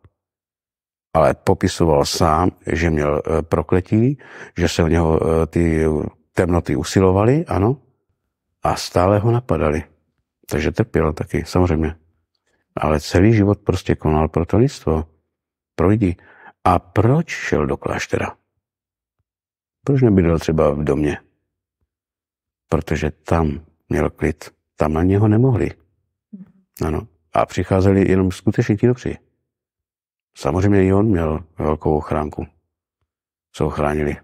Speaker 2: Ale popisoval sám, že měl eh, prokletí, že se o něho eh, ty temnoty usilovaly, ano, a stále ho napadali. Takže trpěl taky, samozřejmě. Ale celý život prostě konal pro to lidstvo, pro lidi. A proč šel do kláštera? Proč nebydl třeba v domě? Protože tam měl klid. Tam na něho nemohli. Ano. A přicházeli jenom skutečně ti dobří. Samozřejmě i on měl velkou ochránku, co ochránili.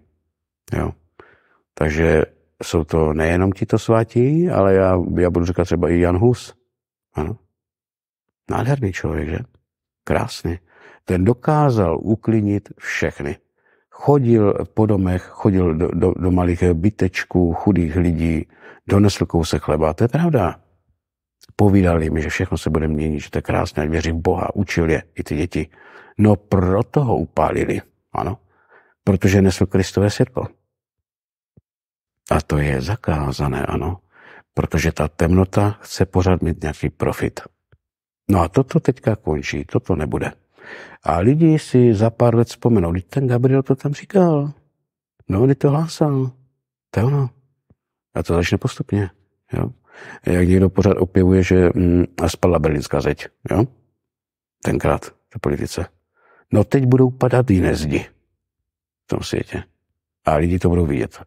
Speaker 2: Jo. Takže jsou to nejenom tito svatí, ale já, já budu říkat třeba i Jan Hus. Ano. Nádherný člověk, že? Krásný. Ten dokázal uklinit všechny. Chodil po domech, chodil do, do, do malých bytečků, chudých lidí, donesl kousek chleba. To je pravda. Povídal jim, že všechno se bude měnit, že to je krásné, ať věřím Boha, učil je i ty děti. No proto ho upálili, ano, protože nesl Kristové světlo. A to je zakázané, ano, protože ta temnota chce pořád mít nějaký profit. No a toto teďka končí, toto nebude. A lidi si za pár let vzpomenou, když ten Gabriel to tam říkal, no, on to hlásal, to je ono. A to začne postupně, jo jak někdo pořád opěvuje, že mm, spadla berlínská zeď, jo? Tenkrát v politice. No teď budou padat jiné zdi v tom světě. A lidi to budou vidět.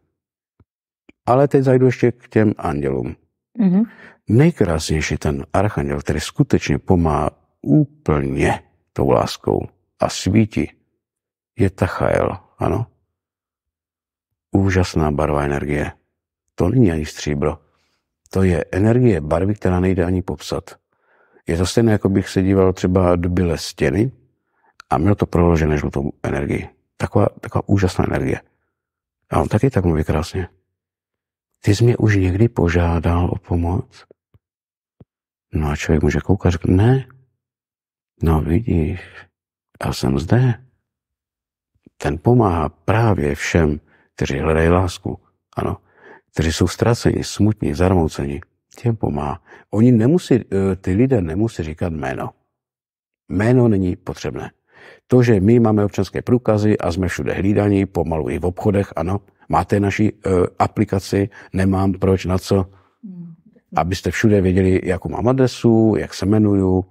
Speaker 2: Ale teď zajdu ještě k těm andělům. Mm-hmm. Nejkrásnější ten archanděl, který skutečně pomá úplně tou láskou a svítí, je Tachael, ano? Úžasná barva energie. To není ani stříbro to je energie barvy, která nejde ani popsat. Je to stejné, jako bych se díval třeba do bílé stěny a měl to proložené žlutou energii. Taková, taková úžasná energie. A on taky tak mluví krásně. Ty jsi mě už někdy požádal o pomoc? No a člověk může koukat řekl, ne. No vidíš, já jsem zde. Ten pomáhá právě všem, kteří hledají lásku. Ano kteří jsou ztraceni, smutní, zarmouceni, těm pomáhá. Oni nemusí, eh, ty lidé nemusí říkat jméno. Jméno není potřebné. To, že my máme občanské průkazy a jsme všude hlídaní, pomalu i v obchodech, ano, máte naši eh, aplikaci, nemám proč, na co, hmm. abyste všude věděli, jakou mám adresu, jak se jmenuju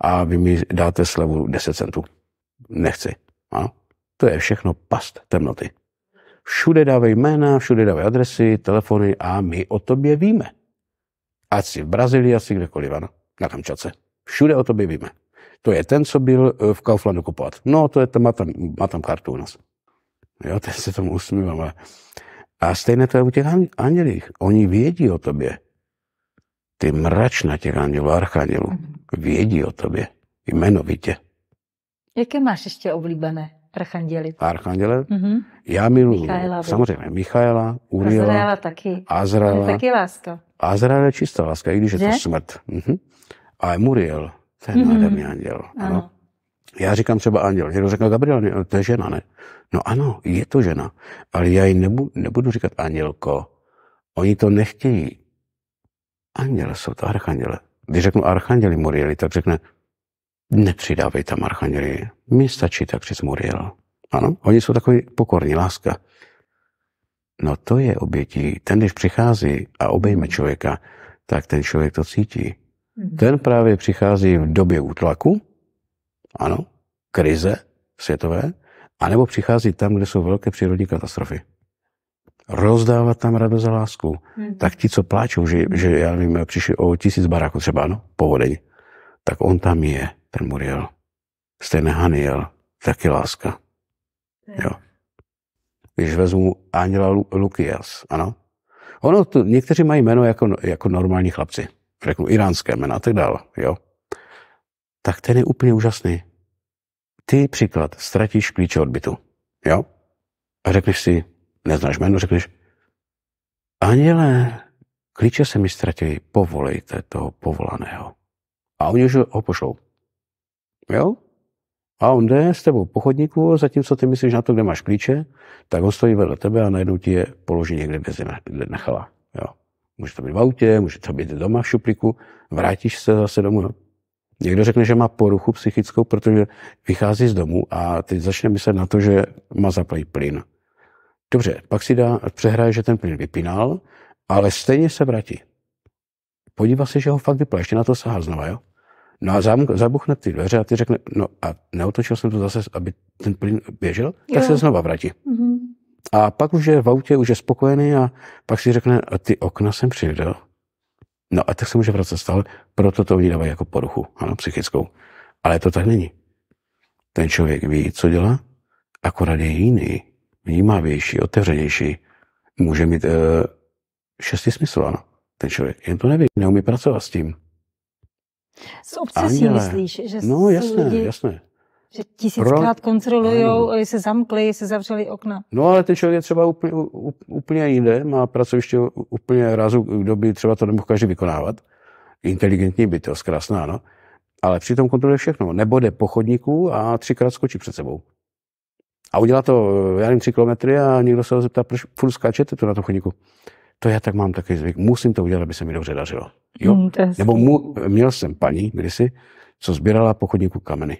Speaker 2: a vy mi dáte slevu 10 centů. Nechci. Ano? To je všechno past temnoty. Všude dávej jména, všude dávej adresy, telefony a my o tobě víme. Ať si v Brazílii, ať kdekoliv, ano, na Kamčace. Všude o tobě víme. To je ten, co byl eh, v Kauflandu kupovat. No, to je, to má, tam, má tam kartu u nás. Jo, ten se tomu usmívám. Ale... A stejné to je u těch andělích. Oni vědí o tobě. Ty mračna těch andělů, archandělů, mhm. vědí o tobě jmenovitě.
Speaker 1: Jaké máš ještě oblíbené Archanděli.
Speaker 2: Archanděle. Mm-hmm. Já miluji. Michaela. Samozřejmě, Michaela, Uriela. Azraela taky. Azraela. Taky láska. Azrael je čistá láska, i když je, je? to smrt. Mm-hmm. A Muriel, to je mm-hmm. nádherný anděl. Ano. ano. Já říkám třeba anděl. Někdo řekne, Gabriel, to je žena, ne? No ano, je to žena, ale já ji nebu, nebudu říkat andělko. Oni to nechtějí. Anděle jsou to archanděle. Když řeknu archanděli Murieli, tak řekne, nepřidávej tam archanděli. Mně stačí tak přes Muriel. Ano, oni jsou takový pokorní, láska. No to je obětí. Ten, když přichází a obejme mhm. člověka, tak ten člověk to cítí. Mhm. Ten právě přichází v době útlaku, ano, krize světové, anebo přichází tam, kde jsou velké přírodní katastrofy. Rozdávat tam radost a lásku. Hmm. Tak ti, co pláčou, že, že já vím, přišli o tisíc baráků třeba, ano, povodeň, tak on tam je ten Muriel. Stejně Haniel, taky láska. Jo. Když vezmu Anděla Lu- Lukias, ano. Ono, tu, někteří mají jméno jako, jako normální chlapci. Řeknu iránské jména a tak dále, jo. Tak ten je úplně úžasný. Ty příklad, ztratíš klíče odbytu. jo. A řekneš si, neznáš jméno, řekneš, Anděle, klíče se mi ztratili, povolejte toho povolaného. A oni už ho pošlou. Jo? A on jde s tebou po chodníku, zatímco ty myslíš na to, kde máš klíče, tak on stojí vedle tebe a najednou ti je položí někde, bez nechala. Jo. Může to být v autě, může to být doma v šuplíku, vrátíš se zase domů. Jo. No. Někdo řekne, že má poruchu psychickou, protože vychází z domu a teď začne myslet na to, že má zaplý plyn. Dobře, pak si dá, přehraje, že ten plyn vypínal, ale stejně se vrátí. Podívá se, že ho fakt vypla, ještě na to sahá znova, jo? No a zamk, zabuchne ty dveře a ty řekne, no a neotočil jsem to zase, aby ten plyn běžel, tak jo. se znova vrátí. Mm-hmm. A pak už je v autě, už je spokojený a pak si řekne, a ty okna jsem přidal. No a tak se může vracet stále, proto to oni jako poruchu, ano, psychickou. Ale to tak není. Ten člověk ví, co dělá, akorát je jiný, vnímavější, otevřenější. Může mít e, šestý smysl, ano, ten člověk. Jen to neví, neumí pracovat s tím.
Speaker 1: Z obce Anděle. si myslíš, že No jasné, lidi, jasné. Že tisíckrát Pro... kontrolují, jestli zamkli, jestli zavřeli okna.
Speaker 2: No ale ten člověk je třeba úplně, úplně jinde, má pracoviště úplně razu, kdo by třeba to nemohl každý vykonávat. Inteligentní bytost, krásná, no. Ale přitom kontroluje všechno. Nebo jde po chodníku a třikrát skočí před sebou. A udělá to, já nevím, tři kilometry a někdo se ho zeptá, proč furt skáčete tu na tom chodníku. To já tak mám taky zvyk. Musím to udělat, aby se mi dobře dařilo. Jo? Mm, Nebo mu, měl jsem paní kdysi, co sbírala po chodníku kameny.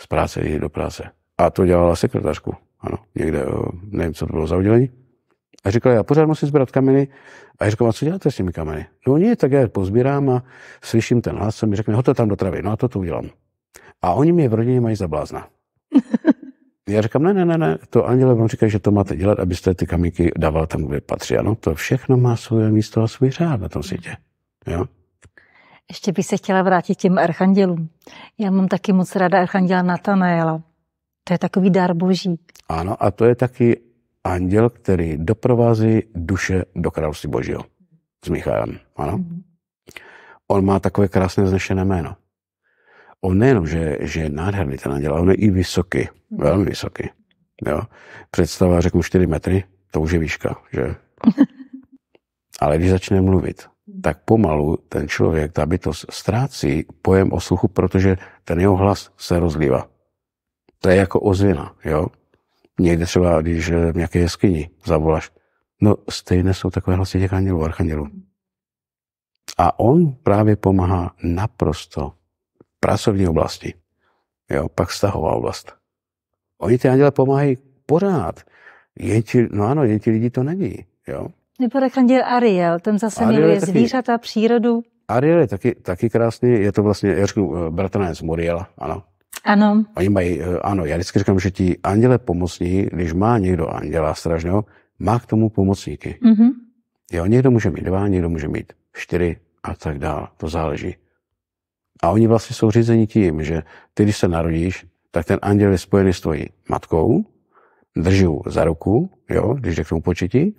Speaker 2: Z práce i do práce. A to dělala sekretářku. Ano, někde, eh, nevím, co to bylo za oddělení. A říkala, já pořád musím sbírat kameny. A já říkám, a co děláte s těmi kameny? No nic, tak já je pozbírám a slyším ten hlas, co mi řekne, ho to tam do travy, no a to to udělám. A oni mě v rodině mají za blázna já říkám, ne, ne, ne, ne, to anděle vám říká, že to máte dělat, abyste ty kamíky dával tam, kde patří. Ano, to všechno má svoje místo a svůj řád na tom světě. Jo?
Speaker 1: Ještě bych se chtěla vrátit těm archandělům. Já mám taky moc ráda archanděla Natanaela. To je takový dar boží.
Speaker 2: Ano, a to je taky anděl, který doprovází duše do království božího. S Michalem, ano. Mm-hmm. On má takové krásné znešené jméno on nejenom, že, že je nádherný ten anděl, ale on je i vysoký, velmi vysoký. Jo? Představa, řeknu, 4 metry, to už je výška, že? Ale když začne mluvit, tak pomalu ten člověk, ta bytost, ztrácí pojem o sluchu, protože ten jeho hlas se rozlívá. To je jako ozvěna, jo? Někde třeba, když v nějaké jeskyni zavolaš, no stejné jsou takové hlasy těch andělů, archandělů. A on právě pomáhá naprosto pracovní oblasti. Jo, pak vztahová oblast. Oni ty anděle pomáhají pořád. Jen ti, no ano, jen ti lidi to neví. Jo.
Speaker 1: Nebo anděl Ariel, ten zase Ariel miluje taky, zvířata, přírodu.
Speaker 2: Ariel je taky, taky krásný, je to vlastně, já řeknu, eh, bratranec Muriela, ano. Ano. Oni mají, eh, ano, já vždycky říkám, že ti anděle pomocní, když má někdo anděla stražného, má k tomu pomocníky. Mm-hmm. Jo, někdo může mít dva, někdo může mít čtyři a tak dál, to záleží. A oni vlastně jsou řízeni tím, že ty, když se narodíš, tak ten anděl je spojený s tvojí matkou, drží za ruku, jo, když jde k tomu početí.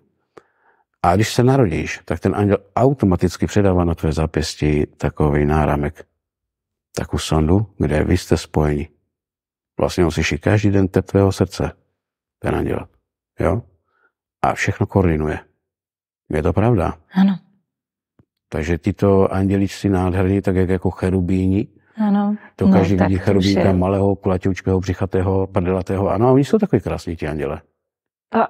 Speaker 2: A když se narodíš, tak ten anděl automaticky předává na tvé zápěstí takový náramek, takovou sondu, kde vy jste spojeni. Vlastně on slyší každý den tep tvého srdce, ten anděl. Jo? A všechno koordinuje. Je to pravda? Ano. Takže tyto anděličci nádherní, tak jak jako cherubíni,
Speaker 3: ano. To no, každý no, vidí cherubínka
Speaker 2: malého, kulatoučkého, břichatého, padelatého. Ano, oni jsou takový krásní, ti anděle.
Speaker 3: A,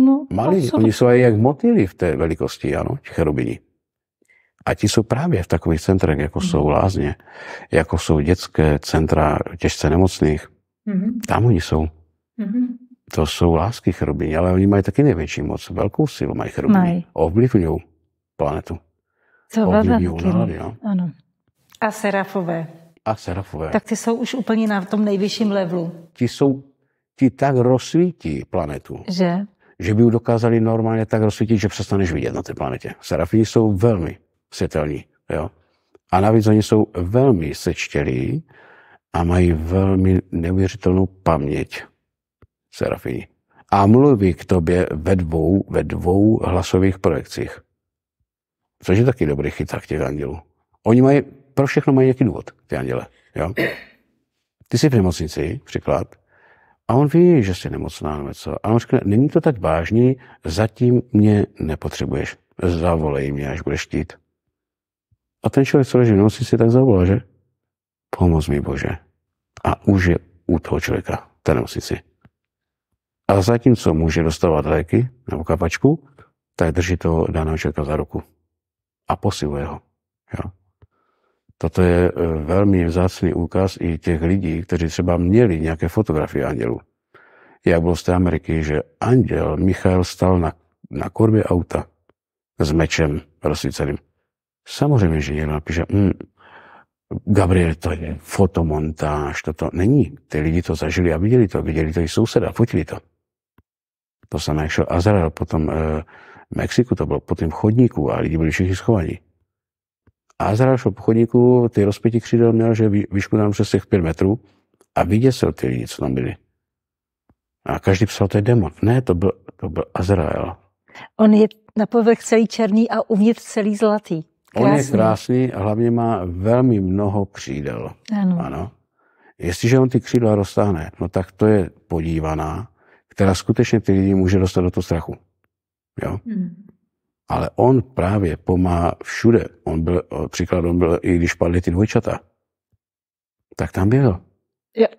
Speaker 1: no, Malí, jsou... oni
Speaker 2: jsou jak motýly v té velikosti, ano, ti cherubíni. A ti jsou právě v takových centrech, jako mm. jsou mhm. lázně, jako jsou dětské centra těžce nemocných. Mm-hmm. Tam oni jsou.
Speaker 3: Mm-hmm.
Speaker 2: To jsou lásky chrubiny, ale oni mají taky největší moc, velkou sílu mají cherubini. Ovlivňují planetu.
Speaker 1: Co Vavrankiny, ano. A Serafové.
Speaker 2: A Serafové. Tak
Speaker 1: ty jsou už úplně na tom nejvyšším levelu.
Speaker 2: Ti jsou, ti tak rozsvítí planetu. Že? Že by ji dokázali normálně tak rozsvítit, že přestaneš vidět na té planetě. Serafini jsou velmi světelní, jo. A navíc oni jsou velmi sečtělí a mají velmi neuvěřitelnou paměť. Serafini. A mluví k tobě ve dvou, ve dvou hlasových projekcích. Což je taky dobrý chyták těch andělů. Oni mají, pro všechno mají nějaký důvod, ty anděle. Jo? Ty jsi v nemocnici, příklad, a on ví, že jsi nemocná nebo co. A on řekne, není to tak vážný, zatím mě nepotřebuješ. Zavolej mě, až budeš štít. A ten člověk, co leží v nemocnici, tak zavolá, že? Pomoz mi Bože. A už je u toho člověka, ten nemocnici. A zatímco může dostávat léky nebo kapačku, tak drží toho daného člověka za ruku a posiluje ho. Jo. Toto je e, velmi vzácný úkaz i těch lidí, kteří třeba měli nějaké fotografie andělů. Jak bylo z té Ameriky, že anděl Michal stal na, na korbě auta s mečem rozsvíceným. Samozřejmě, že někdo napíše, mm, Gabriel, to je fotomontáž, toto není. Ty lidi to zažili a viděli to, viděli to i souseda, fotili to. To samé, našel Azrael potom eh, v Mexiku to bylo po tom chodníku a lidi byli všichni schovaní. Azra šel po chodníku, ty rozpětí křídel měl, že výšku tam přes těch pět metrů a vyděsil ty lidi, co tam byli. A každý psal, to je demon. Ne, to byl, to byl Azrael.
Speaker 1: On je na povrch celý černý a uvnitř celý zlatý. Krásný. On je
Speaker 2: krásný a hlavně má velmi mnoho křídel. Ano. ano. Jestliže on ty křídla roztáhne, no tak to je podívaná, která skutečně ty lidi může dostat do toho strachu. Jo? Hmm. Ale on právě pomáhá všude. On byl, eh, příkladem byl, i když padly ty dvojčata, tak tam byl. Yeah.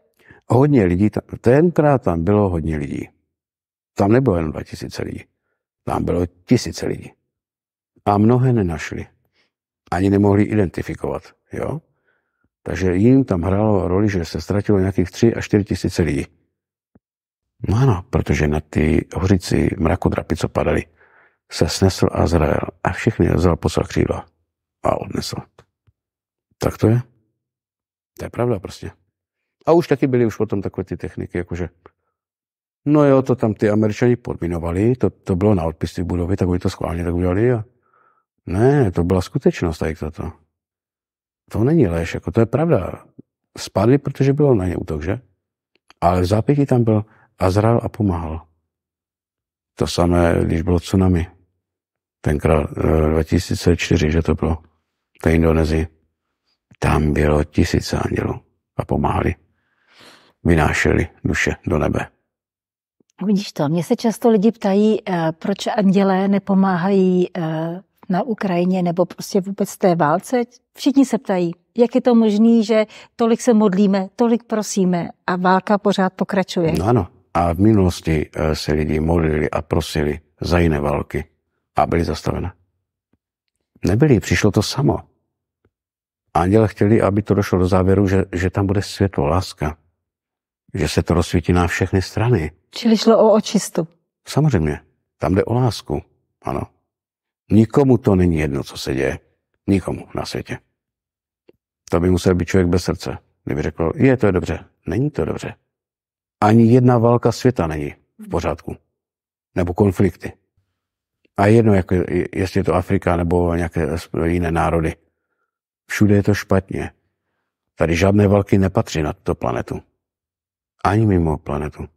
Speaker 2: Hodně lidí, tam, tenkrát tam bylo hodně lidí. Tam nebylo jenom 2000 lidí. Tam bylo tisíce lidí. A mnohé nenašli. Ani nemohli identifikovat. Jo? Takže jim tam hrálo roli, že se ztratilo nějakých 3 a 4 tisíce lidí. No ano, protože na ty hořici mrakodrapy, co padaly, se snesl Azrael a všechny vzal po křídla a odnesl. Tak to je. To je pravda prostě. A už taky byly už potom takové ty techniky, jakože no jo, to tam ty američani podminovali, to, to bylo na odpis ty budovy, tak oni to schválně tak udělali a ne, to byla skutečnost, tady toto. To není lež, jako to je pravda. Spadli, protože bylo na ně útok, že? Ale v zápěti tam byl Azrael a pomáhal. To samé, když bylo tsunami. Tenkrát 2004, eh, že to bylo v té Indonezii. Tam bylo tisíce andělů a pomáhali. Vynášeli duše do nebe.
Speaker 1: Vidíš to, mě se často lidi ptají, eh, proč andělé nepomáhají eh, na Ukrajině nebo prostě vůbec té válce. Všichni se ptají, jak je to možné, že tolik se modlíme, tolik prosíme a válka pořád pokračuje. No
Speaker 2: ano, a v minulosti eh, se lidi modlili a prosili za jiné války a byly zastavené. Nebyly, přišlo to samo. Anděl chtěli, aby to došlo do závěru, že, že tam bude světlo, láska. Že se to rozsvítí na všechny strany.
Speaker 1: Čili šlo o očistu.
Speaker 2: Samozřejmě. Tam jde o lásku. Ano. Nikomu to není jedno, co se děje. Nikomu na světě. To by musel být člověk bez srdce, kdyby řekl, je to je dobře. Není to dobře ani jedna válka světa není v pořádku. Nebo konflikty. A jedno, jak, jestli je to Afrika nebo nějaké jiné národy. Všude je to špatně. Tady žádné války nepatří na tuto planetu. Ani mimo planetu.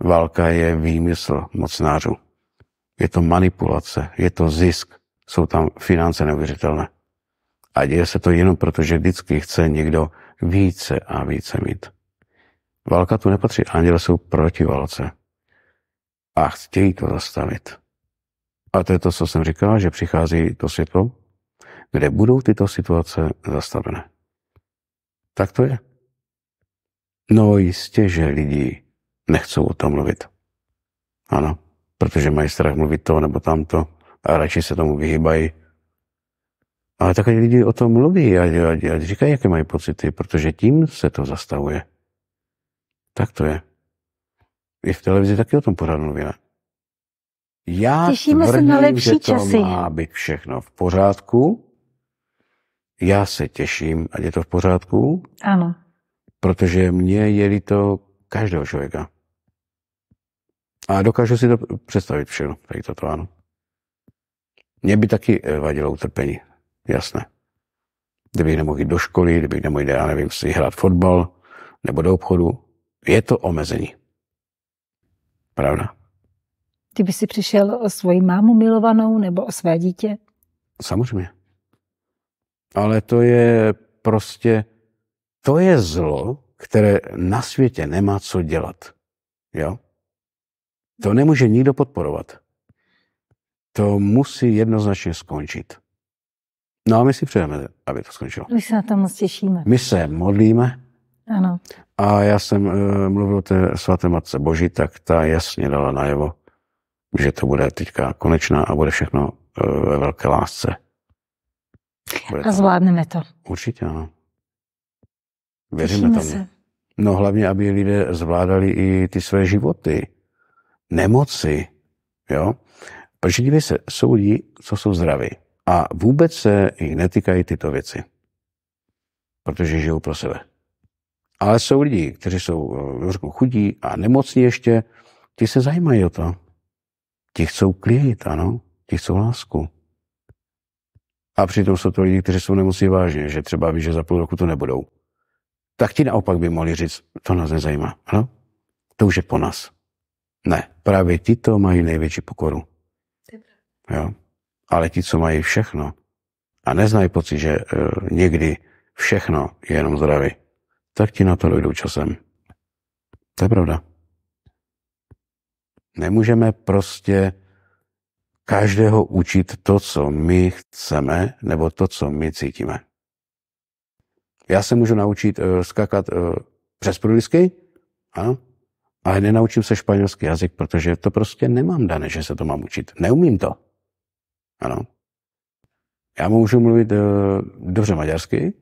Speaker 2: Válka je výmysl mocnářů. Je to manipulace, je to zisk. Jsou tam finance neuvěřitelné. A děje se to jenom proto, že vždycky chce někdo více a více mít. Válka tu nepatří, anděle jsou proti válce. A chtějí to zastavit. A to je to, co jsem říkal, že přichází to světlo, kde budou tyto situace zastavené. Tak to je. No jistě, že lidi nechcou o tom mluvit. Ano, protože mají strach mluvit to nebo tamto a radši se tomu vyhýbají. Ale také lidi o tom mluví a, a, a říkají, jaké mají pocity, protože tím se to zastavuje. Tak to je. I v televizi taky o tom pořád mluvíme. Já Těšíme tvrdím, se na lepší že to časy. má být všechno v pořádku. Já se těším, ať je to v pořádku. Ano. Protože mě je to každého člověka. A dokážu si to představit všechno, tady toto ano. Mě by taky eh, vadilo utrpení, jasné. Kdybych nemohl jít do školy, kdybych nemohl, jít, já nevím, si hrát fotbal nebo do obchodu, je to omezení. Pravda?
Speaker 1: Ty by si přišel o svoji mámu milovanou nebo o své dítě?
Speaker 2: Samozřejmě. Ale to je prostě, to je zlo, které na světě nemá co dělat. Jo? To nemůže nikdo podporovat. To musí jednoznačně skončit. No a my si přejeme, aby to skončilo.
Speaker 1: My se na to moc těšíme.
Speaker 2: My se modlíme. Ano. A já jsem e, mluvil o té svaté matce Boží, tak ta jasně dala najevo, že to bude teďka konečná a bude všechno e, ve velké lásce. Bude a zvládneme to. Určitě ano. Věříme tomu. Se. No hlavně, aby lidé zvládali i ty své životy, nemoci, jo. Protože dívej se, jsou lidi, co jsou zdraví a vůbec se jich netýkají tyto věci, protože žijou pro sebe. Ale jsou lidi, kteří jsou řeknu, eh, chudí a nemocní ještě, ti se zajímají o to. Ti chcou klid, ano, ti chcou lásku. A přitom jsou to lidi, kteří jsou nemocní vážně, že třeba ví, že za půl roku to nebudou. Tak ti naopak by mohli říct, to nás nezajímá, ano? To už je po nás. Ne, právě ti to mají největší pokoru. Jo? Ale ti, co mají všechno a neznají pocit, že e, někdy všechno je jenom zdraví, tak ti na to dojdou časem. To je pravda. Nemůžeme prostě každého učit to, co my chceme, nebo to, co my cítíme. Já se můžu naučit uh, eh, skakat uh, eh, přes průlisky, a ale nenaučím se španělský jazyk, protože to prostě nemám dané, že se to mám učit. Neumím to. Ano. Já můžu mluvit uh, dobře maďarsky,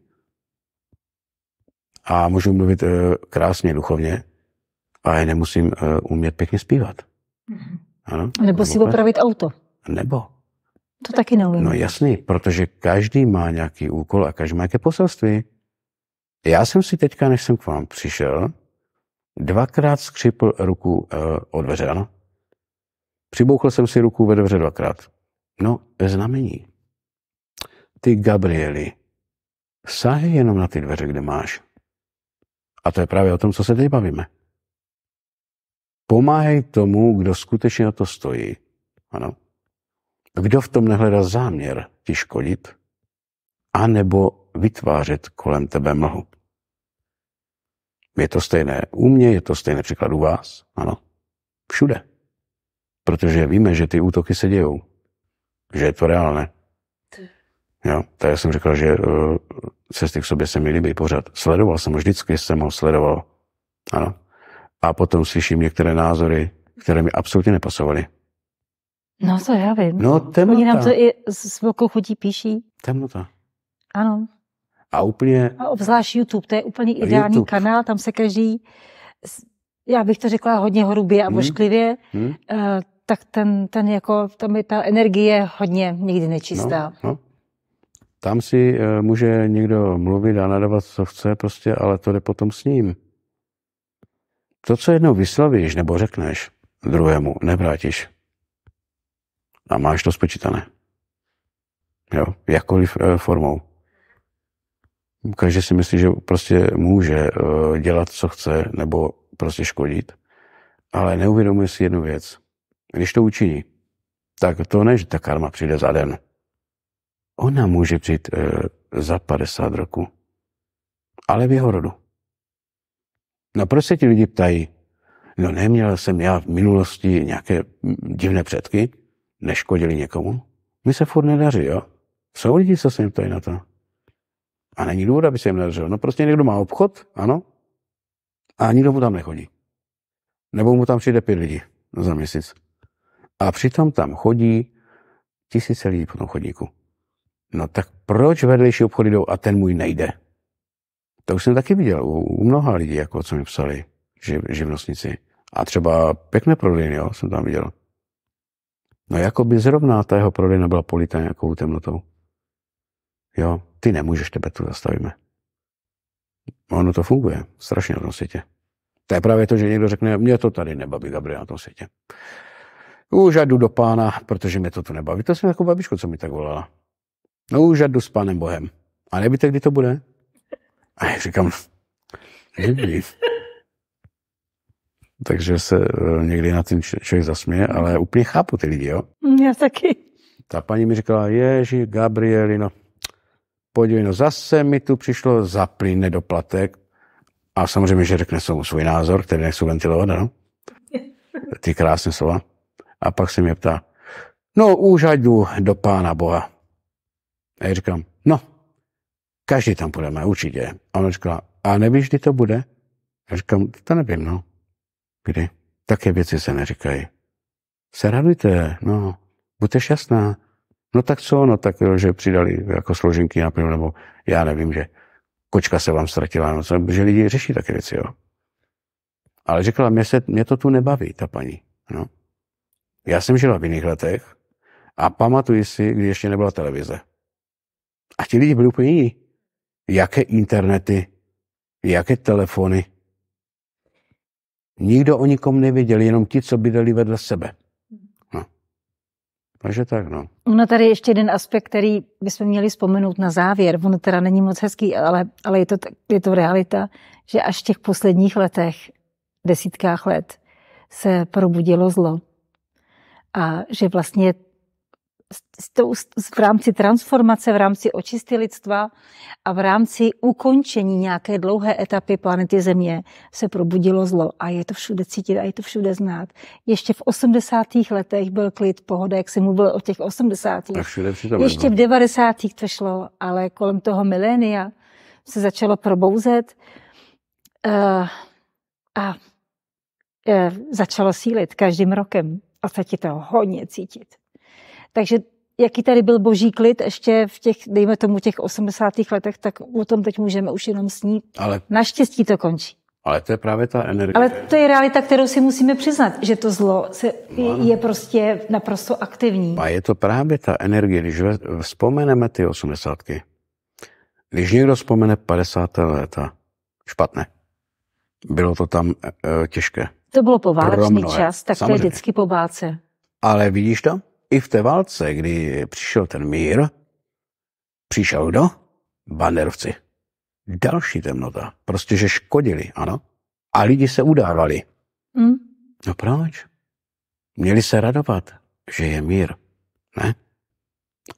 Speaker 2: a můžu mluvit eh, krásně duchovně, ale nemusím eh, umět pěkně zpívat. Mhm. Ano? Nebo si opravit auto. Nebo.
Speaker 1: To taky neumím. No
Speaker 2: jasný, protože každý má nějaký úkol a každý má nějaké poselství. Já jsem si teďka, než jsem k vám přišel, dvakrát skřipl ruku e, eh, o dveře, ano. Přibouchl jsem si ruku ve dveře dvakrát. No, znamení. Ty Gabrieli, sahy jenom na ty dveře, kde máš. A to je právě o tom, co se teď bavíme. Pomáhej tomu, kdo skutečně o to stojí. Ano. Kdo v tom nehledá záměr ti škodit, anebo vytvářet kolem tebe mlhu. Je to stejné u mě, je to stejné příklad u vás. Ano. Všude. Protože víme, že ty útoky se dějou. Že je to reálné. Jo? Tak jsem říkal, že uh, cesty k sobě se mi líbí pořád. Sledoval jsem ho, vždycky jsem ho sledoval. Ano. A potom slyším některé názory, které mi absolutně nepasovaly.
Speaker 1: No to já vím. No temnota. Oni nám to i s velkou chutí píší. Temnota. Ano. A úplně... A obzvlášť YouTube, to je úplně ideální YouTube. kanál, tam se každý, já bych to řekla hodně hrubě a bošklivě, hmm. Hmm. Eh, tak ten, ten jako, tam je ta energie hodně někdy nečistá. No, no.
Speaker 2: Tam si eh, může někdo mluvit a nadávat, co chce, prostě, ale to jde potom s ním. To, co jednou vyslovíš nebo řekneš druhému, nevrátíš. A máš to spočítané. Jo, jakkoliv eh, formou. Každý si myslí, že prostě může eh, dělat, co chce, nebo prostě škodit, ale neuvědomuje si jednu věc. Když to učiní, tak to ne, že ta karma přijde za den ona může přijít e, za 50 roku, ale v jeho rodu. No proč se ti lidi ptají, no neměl jsem já v minulosti nějaké hm, divné předky, neškodili někomu? Mi se furt nedaří, jo? Jsou lidi, co se jim ptají na to. A není důvod, aby se jim nedařilo. No prostě někdo má obchod, ano, a nikdo mu tam nechodí. Nebo mu tam přijde pět lidí za měsíc. A přitom tam chodí tisíce lidí po tom chodníku. No tak proč vedlejší obchody jdou a ten můj nejde? To už jsem taky viděl u, u mnoha lidí, jako co mi psali živ, živnostníci. A třeba pěkné prodejny, jo, jsem tam viděl. No jako by zrovna ta jeho prodejna byla polita nějakou temnotou. Jo, ty nemůžeš, tebe tu zastavíme. Ono to funguje, strašně na tom světě. To je právě to, že někdo řekne, mě to tady nebaví, Gabriel, na tom světě. Už já jdu do pána, protože mě to tu nebaví. To jsem jako babičko, co mi tak volala. No už jdu s pánem Bohem. A nevíte, kdy to bude? A já říkám, nevím. No, Takže se eh, někdy na tím člověk zasměje, ale úplně chápu ty lidi, jo? Já taky. Ta paní mi říkala, Ježi, Gabrieli, no, podívej, no zase mi tu přišlo za plyn nedoplatek. A samozřejmě, že řekne svůj názor, který nechci ventilovat, no? Ty krásné slova. A pak se mě ptá, no už jdu do pána Boha. A já říkám, no, každý tam půjdeme, určitě. A ona říkala, a nevíš, kdy to bude? Já říkám, to nevím, no. Kdy? Také věci se neříkají. Se radujte, no, buďte šťastná. No tak co, no tak, že přidali jako složenky například, nebo já nevím, že kočka se vám ztratila, no, co, že lidi řeší také věci, jo. Ale říkala, mě, se, mě to tu nebaví, ta paní. No. Já jsem žila v jiných letech a pamatuji si, když ještě nebyla televize. A ti lidi byli úplně jiní. Jaké internety, jaké telefony. Nikdo o nikom nevěděl, jenom ti, co bydleli vedle sebe. No.
Speaker 1: Takže tak, no. Ono tady ještě jeden aspekt, který bychom měli vzpomenout na závěr. Ono teda není moc hezký, ale, ale je, to, je to realita, že až v těch posledních letech, desítkách let, se probudilo zlo. A že vlastně s tou, v rámci transformace, v rámci očisty lidstva a v rámci ukončení nějaké dlouhé etapy planety Země se probudilo zlo. A je to všude cítit a je to všude znát. Ještě v 80. letech byl klid, pohoda, jak jsem mluvil o těch 80. Ještě v 90. to šlo, ale kolem toho milénia se začalo probouzet uh, a uh, začalo sílit každým rokem. A teď je to hodně cítit. Takže jaký tady byl boží klid ještě v těch, dejme tomu, těch 80. letech, tak o tom teď můžeme už jenom snít. Ale... Naštěstí to končí.
Speaker 2: Ale to je právě ta energie. Ale to
Speaker 1: je realita, kterou si musíme přiznat, že to zlo se, no. je prostě naprosto aktivní. A
Speaker 2: je to právě ta energie, když vzpomeneme ty osmdesátky. Když někdo vzpomene 50. léta, špatné. Bylo to tam e, e těžké.
Speaker 1: To bylo poválečný čas, tak Samozřejmě. to je vždycky po válce.
Speaker 2: Ale vidíš to? I v té válce, kdy přišel ten mír, přišel kdo? No, Banderovci. Další temnota. Prostě, že škodili, ano. A lidi se udávali. Mm. No proč? Měli se radovat, že je mír, ne?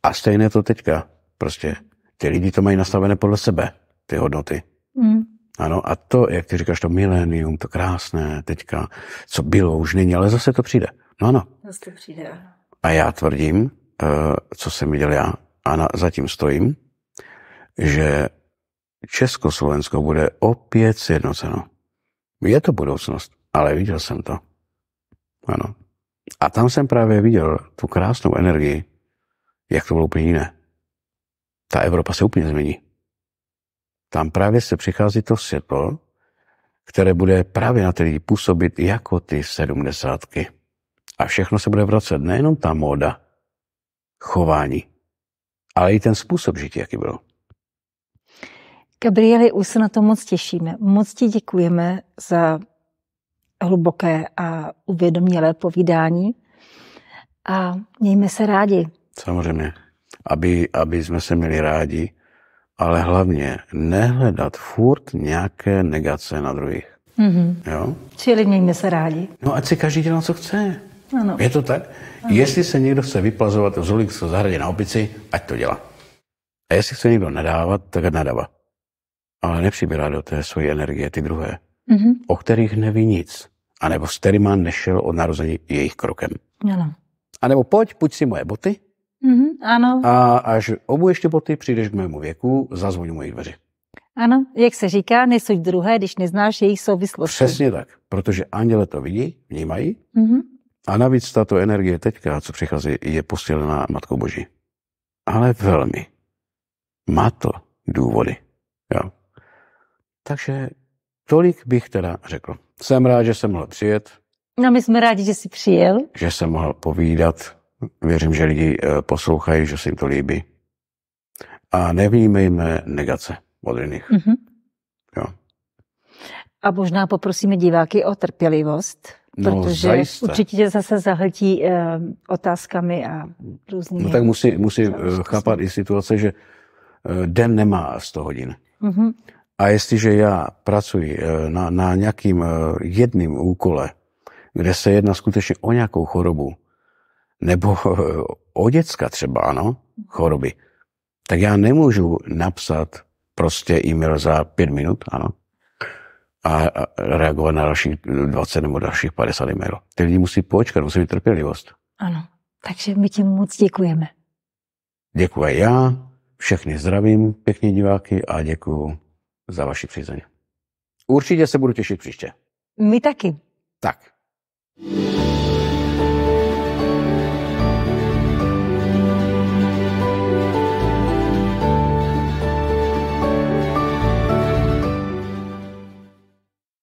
Speaker 2: A stejné to teďka. Prostě ty lidi to mají nastavené podle sebe, ty hodnoty. Mm. Ano, a to, jak ty říkáš, to milénium, to krásné teďka, co bylo, už není, ale zase to přijde. No ano.
Speaker 3: Zase to přijde, ano
Speaker 2: a já tvrdím, eh, co jsem viděl já, a na, zatím stojím, že Československo bude opět sjednoceno. Je to budoucnost, ale viděl jsem to. Ano. A tam jsem právě viděl tu krásnou energii, jak to bylo úplně jiné. Ta Evropa se úplně změní. Tam právě se přichází to světlo, které bude právě na ty lidi působit jako ty sedmdesátky. A všechno se bude vracet, nejenom ta móda, chování, ale i ten způsob žití,
Speaker 1: jaký byl. Gabrieli, už se na to moc těšíme. Moc ti děkujeme za hluboké a uvědomělé povídání a mějme se rádi.
Speaker 2: Samozřejmě, aby, aby jsme se měli rádi, ale hlavně nehledat furt nějaké negace na druhých. Mm-hmm. Jo?
Speaker 1: Čili mějme se rádi.
Speaker 2: No ať si každý dělá, co chce. Ano. Je to tak? Ano. Jestli se někdo chce vyplazovat v zoologické zahradě na opici, ať to dělá. A jestli chce někdo nadávat, tak nadává. Ale nepřibírá do té své energie ty druhé, mm-hmm. o kterých neví nic. A nebo s kterýma nešel od narození jejich krokem. Ano. A nebo pojď, půjď si moje boty.
Speaker 3: Mm-hmm, ano.
Speaker 2: A až obuješ ty boty, přijdeš k mému věku, zazvoní moje dveře.
Speaker 1: Ano, jak se říká, nesuď druhé, když neznáš jejich souvislosti. Přesně
Speaker 2: tak, protože anděle to vidí, vnímají mm-hmm. A navíc tato energie teďka, co přichází, je posílená Matkou Boží. Ale velmi. Má to důvody. Jo. Takže tolik bych teda řekl. Jsem rád, že jsem mohl přijet.
Speaker 1: No my jsme rádi, že jsi přijel.
Speaker 2: Že jsem mohl povídat. Věřím, že lidi eh, poslouchají, že se jim to líbí. A nevnímejme negace od jiných. Mm-hmm. Jo.
Speaker 1: A možná poprosíme diváky o trpělivost. No, protože zajisté. určitě tě zase zahltí e, otázkami a různými... No tak
Speaker 2: musí, musí eh, chápat i situace, že eh, den nemá 100 hodin. Mm-hmm. A jestliže já pracuji na, na nějakým jedným úkole, kde se jedná skutečně o nějakou chorobu, nebo o děcka třeba, ano, choroby, tak já nemůžu napsat prostě e-mail za pět minut, ano, a reagovat na dalších 20 nebo dalších 50 e-mailů. Ty lidi musí počkat, musí mít trpělivost.
Speaker 1: Ano, takže my ti moc děkujeme.
Speaker 2: Děkuji já, všechny zdravím, pěkní diváky a děkuji za vaši přízeň. Určitě se budu těšit příště.
Speaker 1: My taky. Tak. thank you